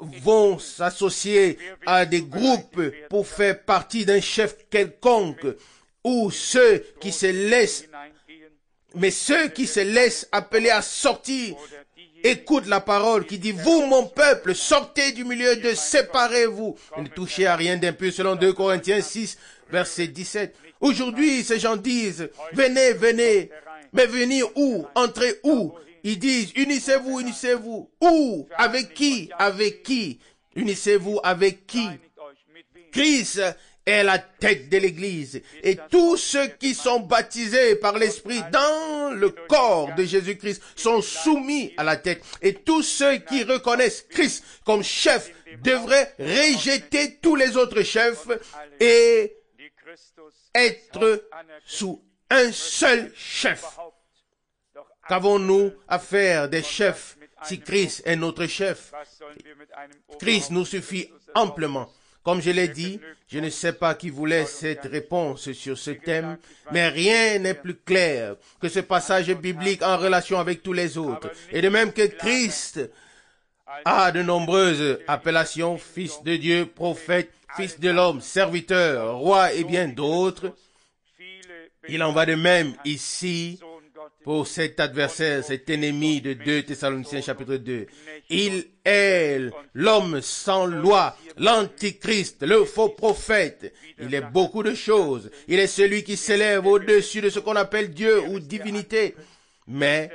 vont s'associer à des groupes pour faire partie d'un chef quelconque ou ceux qui se laissent mais ceux qui se laissent appeler à sortir écoute la parole qui dit, vous, mon peuple, sortez du milieu de, séparez-vous. Ne touchez à rien d'impur selon 2 Corinthiens 6, verset 17. Aujourd'hui, ces gens disent, venez, venez, mais venir où? Entrez où? Ils disent, unissez-vous, unissez-vous. Où? Avec qui? Avec qui? Unissez-vous avec qui? Christ est la tête de l'Église, et tous ceux qui sont baptisés par l'Esprit dans le corps de Jésus-Christ sont soumis à la tête, et tous ceux qui reconnaissent Christ comme chef devraient rejeter tous les autres chefs et être sous un seul chef. Qu'avons-nous à faire des chefs si Christ est notre chef Christ nous suffit amplement. Comme je l'ai dit, je ne sais pas qui voulait cette réponse sur ce thème, mais rien n'est plus clair que ce passage biblique en relation avec tous les autres. Et de même que Christ a de nombreuses appellations, fils de Dieu, prophète, fils de l'homme, serviteur, roi et bien d'autres, il en va de même ici pour cet adversaire, cet ennemi de 2 Thessaloniciens chapitre 2. Il est l'homme sans loi, l'antichrist, le faux prophète. Il est beaucoup de choses. Il est celui qui s'élève au-dessus de ce qu'on appelle Dieu ou divinité. Mais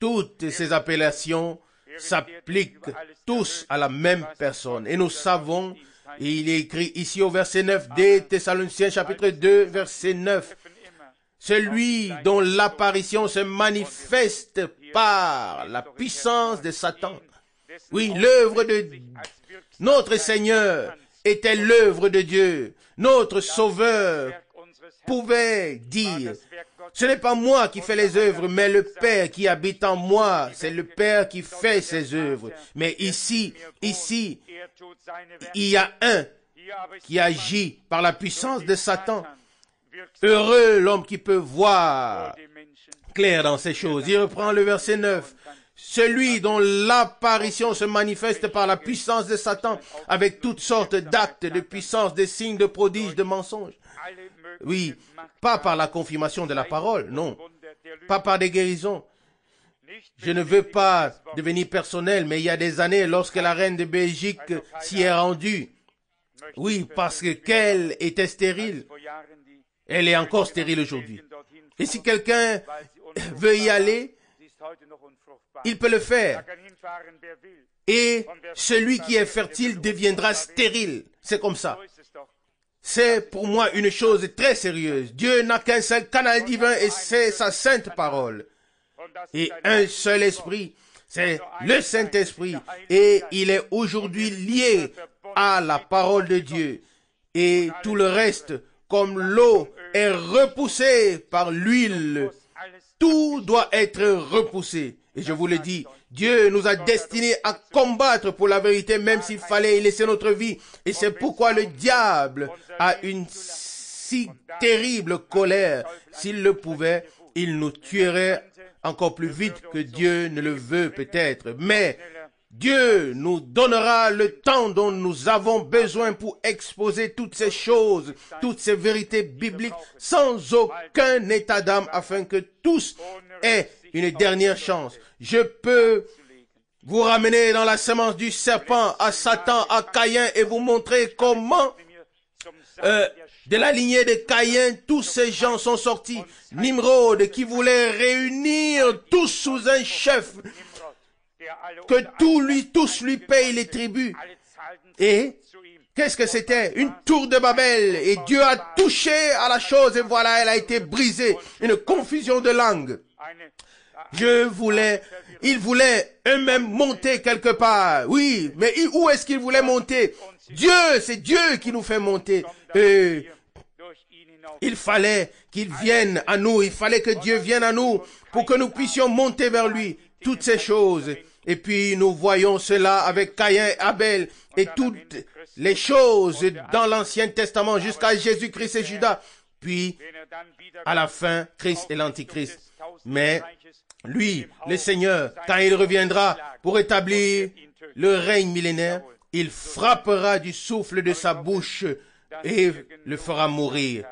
toutes ces appellations s'appliquent tous à la même personne. Et nous savons, et il est écrit ici au verset 9 des Thessaloniciens chapitre 2, verset 9, celui dont l'apparition se manifeste par la puissance de Satan. Oui, l'œuvre de notre Seigneur était l'œuvre de Dieu. Notre Sauveur pouvait dire, ce n'est pas moi qui fais les œuvres, mais le Père qui habite en moi, c'est le Père qui fait ses œuvres. Mais ici, ici, il y a un qui agit par la puissance de Satan. Heureux l'homme qui peut voir clair dans ces choses. Il reprend le verset 9. Celui dont l'apparition se manifeste par la puissance de Satan avec toutes sortes d'actes de puissance, de signes, de prodiges, de mensonges. Oui, pas par la confirmation de la parole, non. Pas par des guérisons. Je ne veux pas devenir personnel, mais il y a des années, lorsque la reine de Belgique s'y est rendue, oui, parce qu'elle était stérile, elle est encore stérile aujourd'hui. Et si quelqu'un veut y aller, il peut le faire. Et celui qui est fertile deviendra stérile. C'est comme ça. C'est pour moi une chose très sérieuse. Dieu n'a qu'un seul canal divin et c'est sa sainte parole. Et un seul esprit, c'est le Saint-Esprit. Et il est aujourd'hui lié à la parole de Dieu. Et tout le reste, comme l'eau est repoussé par l'huile. Tout doit être repoussé. Et je vous le dis, Dieu nous a destinés à combattre pour la vérité, même s'il fallait y laisser notre vie. Et c'est pourquoi le diable a une si terrible colère. S'il le pouvait, il nous tuerait encore plus vite que Dieu ne le veut peut-être. Mais Dieu nous donnera le temps dont nous avons besoin pour exposer toutes ces choses, toutes ces vérités bibliques, sans aucun état d'âme, afin que tous aient une dernière chance. Je peux vous ramener dans la semence du serpent à Satan, à Caïn, et vous montrer comment euh, de la lignée de Caïn, tous ces gens sont sortis. Nimrod qui voulait réunir tous sous un chef que tout lui, tous lui payent les tribus. Et qu'est-ce que c'était Une tour de Babel. Et Dieu a touché à la chose et voilà, elle a été brisée. Une confusion de langues. Je voulais, Il voulait eux-mêmes monter quelque part. Oui, mais où est-ce qu'ils voulaient monter Dieu, c'est Dieu qui nous fait monter. Euh, il fallait qu'il vienne à nous, il fallait que Dieu vienne à nous pour que nous puissions monter vers lui. Toutes ces choses, et puis nous voyons cela avec Caïn et Abel et toutes les choses dans l'Ancien Testament jusqu'à Jésus-Christ et Judas. Puis, à la fin, Christ et l'Antichrist. Mais lui, le Seigneur, quand il reviendra pour établir le règne millénaire, il frappera du souffle de sa bouche et le fera mourir.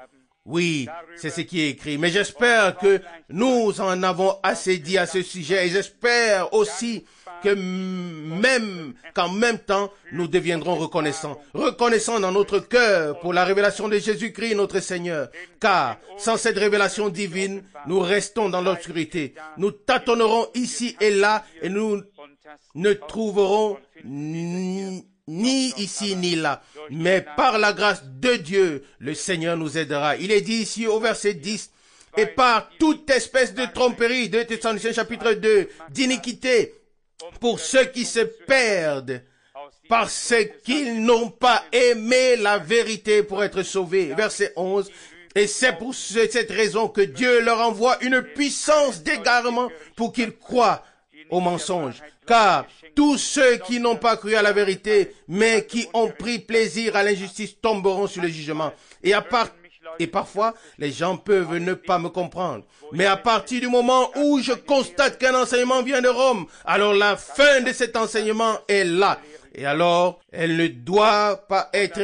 Oui, c'est ce qui est écrit. Mais j'espère que nous en avons assez dit à ce sujet et j'espère aussi que même qu'en même temps, nous deviendrons reconnaissants. Reconnaissants dans notre cœur pour la révélation de Jésus-Christ, notre Seigneur. Car sans cette révélation divine, nous restons dans l'obscurité. Nous tâtonnerons ici et là et nous ne trouverons ni ici ni là, mais par la grâce de Dieu, le Seigneur nous aidera. Il est dit ici au verset 10, et par toute espèce de tromperie, de Thessaloniciens chapitre 2, d'iniquité, pour ceux qui se perdent parce qu'ils n'ont pas aimé la vérité pour être sauvés. Verset 11. Et c'est pour cette raison que Dieu leur envoie une puissance d'égarement pour qu'ils croient au mensonge. Car tous ceux qui n'ont pas cru à la vérité, mais qui ont pris plaisir à l'injustice, tomberont sur le jugement. Et à et parfois les gens peuvent ne pas me comprendre. Mais à partir du moment où je constate qu'un enseignement vient de Rome, alors la fin de cet enseignement est là. Et alors, elle ne doit pas être,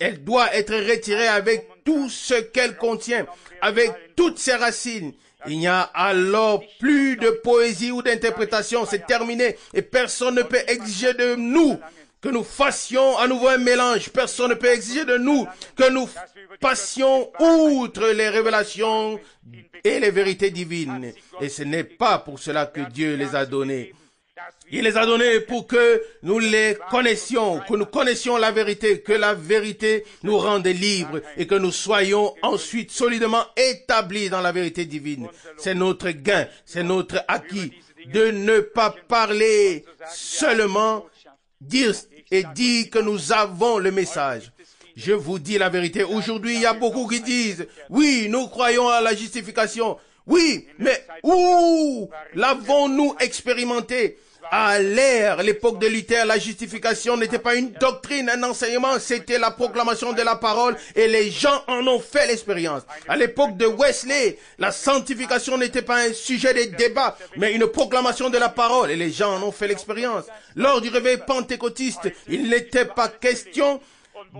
elle doit être retirée avec tout ce qu'elle contient, avec toutes ses racines. Il n'y a alors plus de poésie ou d'interprétation, c'est terminé, et personne ne peut exiger de nous que nous fassions à nouveau un mélange. Personne ne peut exiger de nous que nous passions outre les révélations et les vérités divines. Et ce n'est pas pour cela que Dieu les a donnés. Il les a donnés pour que nous les connaissions, que nous connaissions la vérité, que la vérité nous rende libres et que nous soyons ensuite solidement établis dans la vérité divine. C'est notre gain, c'est notre acquis de ne pas parler seulement, dire et dit que nous avons le message. Je vous dis la vérité. Aujourd'hui, il y a beaucoup qui disent, oui, nous croyons à la justification. Oui, mais où l'avons-nous expérimenté à l'ère, l'époque de Luther, la justification n'était pas une doctrine, un enseignement, c'était la proclamation de la parole et les gens en ont fait l'expérience. À l'époque de Wesley, la sanctification n'était pas un sujet de débat, mais une proclamation de la parole et les gens en ont fait l'expérience. Lors du réveil pentecôtiste, il n'était pas question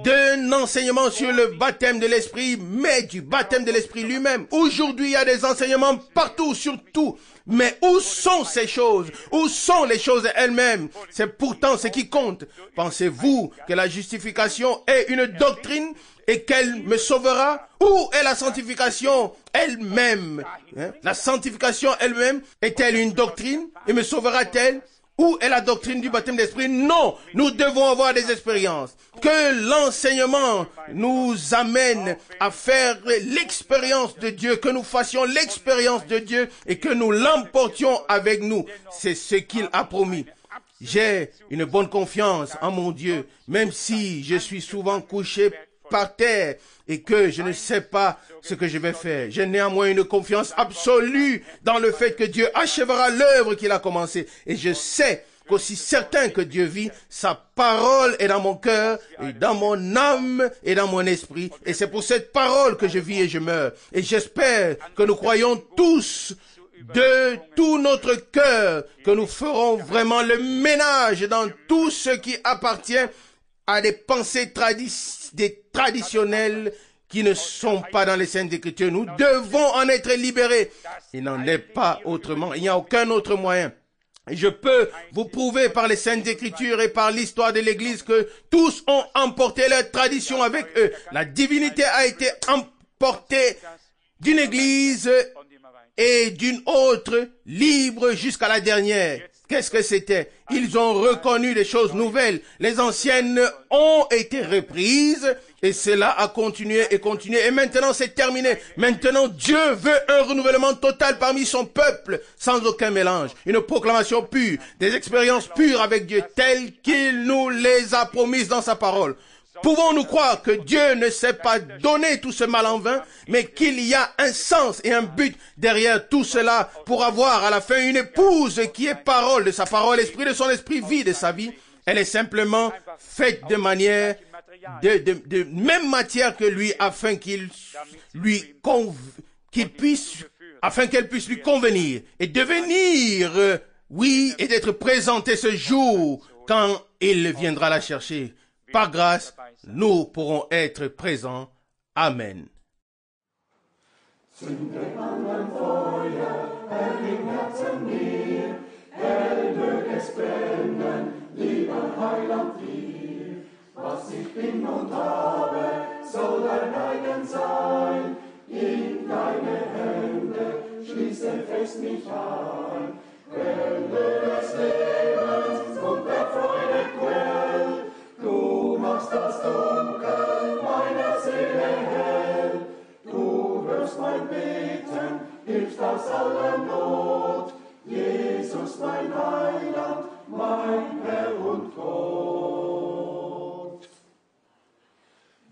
d'un enseignement sur le baptême de l'Esprit, mais du baptême de l'Esprit lui-même. Aujourd'hui, il y a des enseignements partout, sur tout. Mais où sont ces choses Où sont les choses elles-mêmes C'est pourtant ce qui compte. Pensez-vous que la justification est une doctrine et qu'elle me sauvera Où est la sanctification elle-même hein? La sanctification elle-même est-elle une doctrine et me sauvera-t-elle où est la doctrine du baptême d'esprit Non, nous devons avoir des expériences. Que l'enseignement nous amène à faire l'expérience de Dieu, que nous fassions l'expérience de Dieu et que nous l'emportions avec nous. C'est ce qu'il a promis. J'ai une bonne confiance en mon Dieu, même si je suis souvent couché par terre et que je ne sais pas ce que je vais faire. J'ai néanmoins une confiance absolue dans le fait que Dieu achèvera l'œuvre qu'il a commencée. Et je sais qu'aussi certain que Dieu vit, sa parole est dans mon cœur, et dans mon âme, et dans mon esprit. Et c'est pour cette parole que je vis et je meurs. Et j'espère que nous croyons tous de tout notre cœur que nous ferons vraiment le ménage dans tout ce qui appartient à des pensées traditionnelles qui ne sont pas dans les Saintes Écritures. Nous devons en être libérés. Il n'en est pas autrement. Il n'y a aucun autre moyen. Je peux vous prouver par les Saintes Écritures et par l'histoire de l'Église que tous ont emporté leur tradition avec eux. La divinité a été emportée d'une Église et d'une autre libre jusqu'à la dernière. Qu'est-ce que c'était Ils ont reconnu des choses nouvelles. Les anciennes ont été reprises et cela a continué et continué. Et maintenant, c'est terminé. Maintenant, Dieu veut un renouvellement total parmi son peuple, sans aucun mélange. Une proclamation pure, des expériences pures avec Dieu, telles qu'il nous les a promises dans sa parole. Pouvons-nous croire que Dieu ne s'est pas donné tout ce mal en vain, mais qu'il y a un sens et un but derrière tout cela pour avoir à la fin une épouse qui est parole de sa parole, esprit de son esprit, vie de sa vie Elle est simplement faite de manière, de, même matière que lui, afin qu'il lui qu'il puisse, afin qu'elle puisse lui convenir et devenir, euh, oui, et d'être présentée ce jour quand il viendra la chercher. Par grâce, nous pourrons être présents. Amen. aus aller Not. Jesus, mein Heiland, mein Herr und Gott.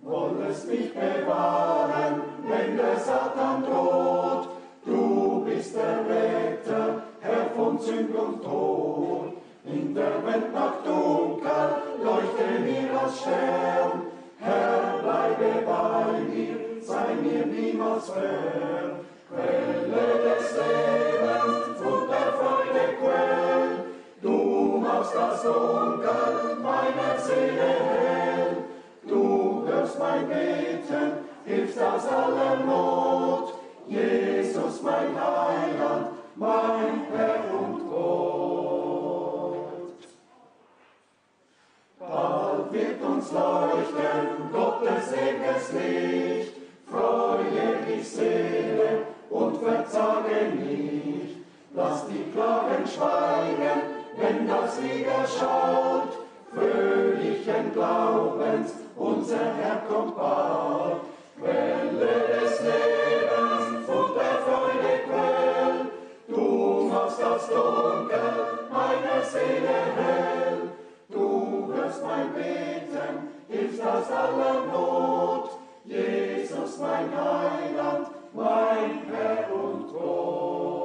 Wollest mich bewahren, wenn der Satan droht. Du bist der Retter, Herr von Sünd und Tod. In der Welt nach Dunkel leuchte mir als Stern. Herr, bleibe bei mir, sei mir niemals fern. Quelle des Lebens, und der Freude Quell, du machst das Dunkel meiner Seele hell. Du hörst mein Beten, hilfst aus aller Not, Jesus mein Heiland, mein Herr und Gott. Bald wird uns leuchten Gottes Segens Licht, freue die Seele, und verzage nicht. Lass die Klagen schweigen, wenn das Sieger schaut. Fröhlichen Glaubens, unser Herr kommt bald. Quelle des Lebens und der Freude Quell, du machst das Dunkel meiner Seele hell. Du hörst mein Beten, hilfst aus aller Not. Jesus, mein Heiland, mein Herr und Gott.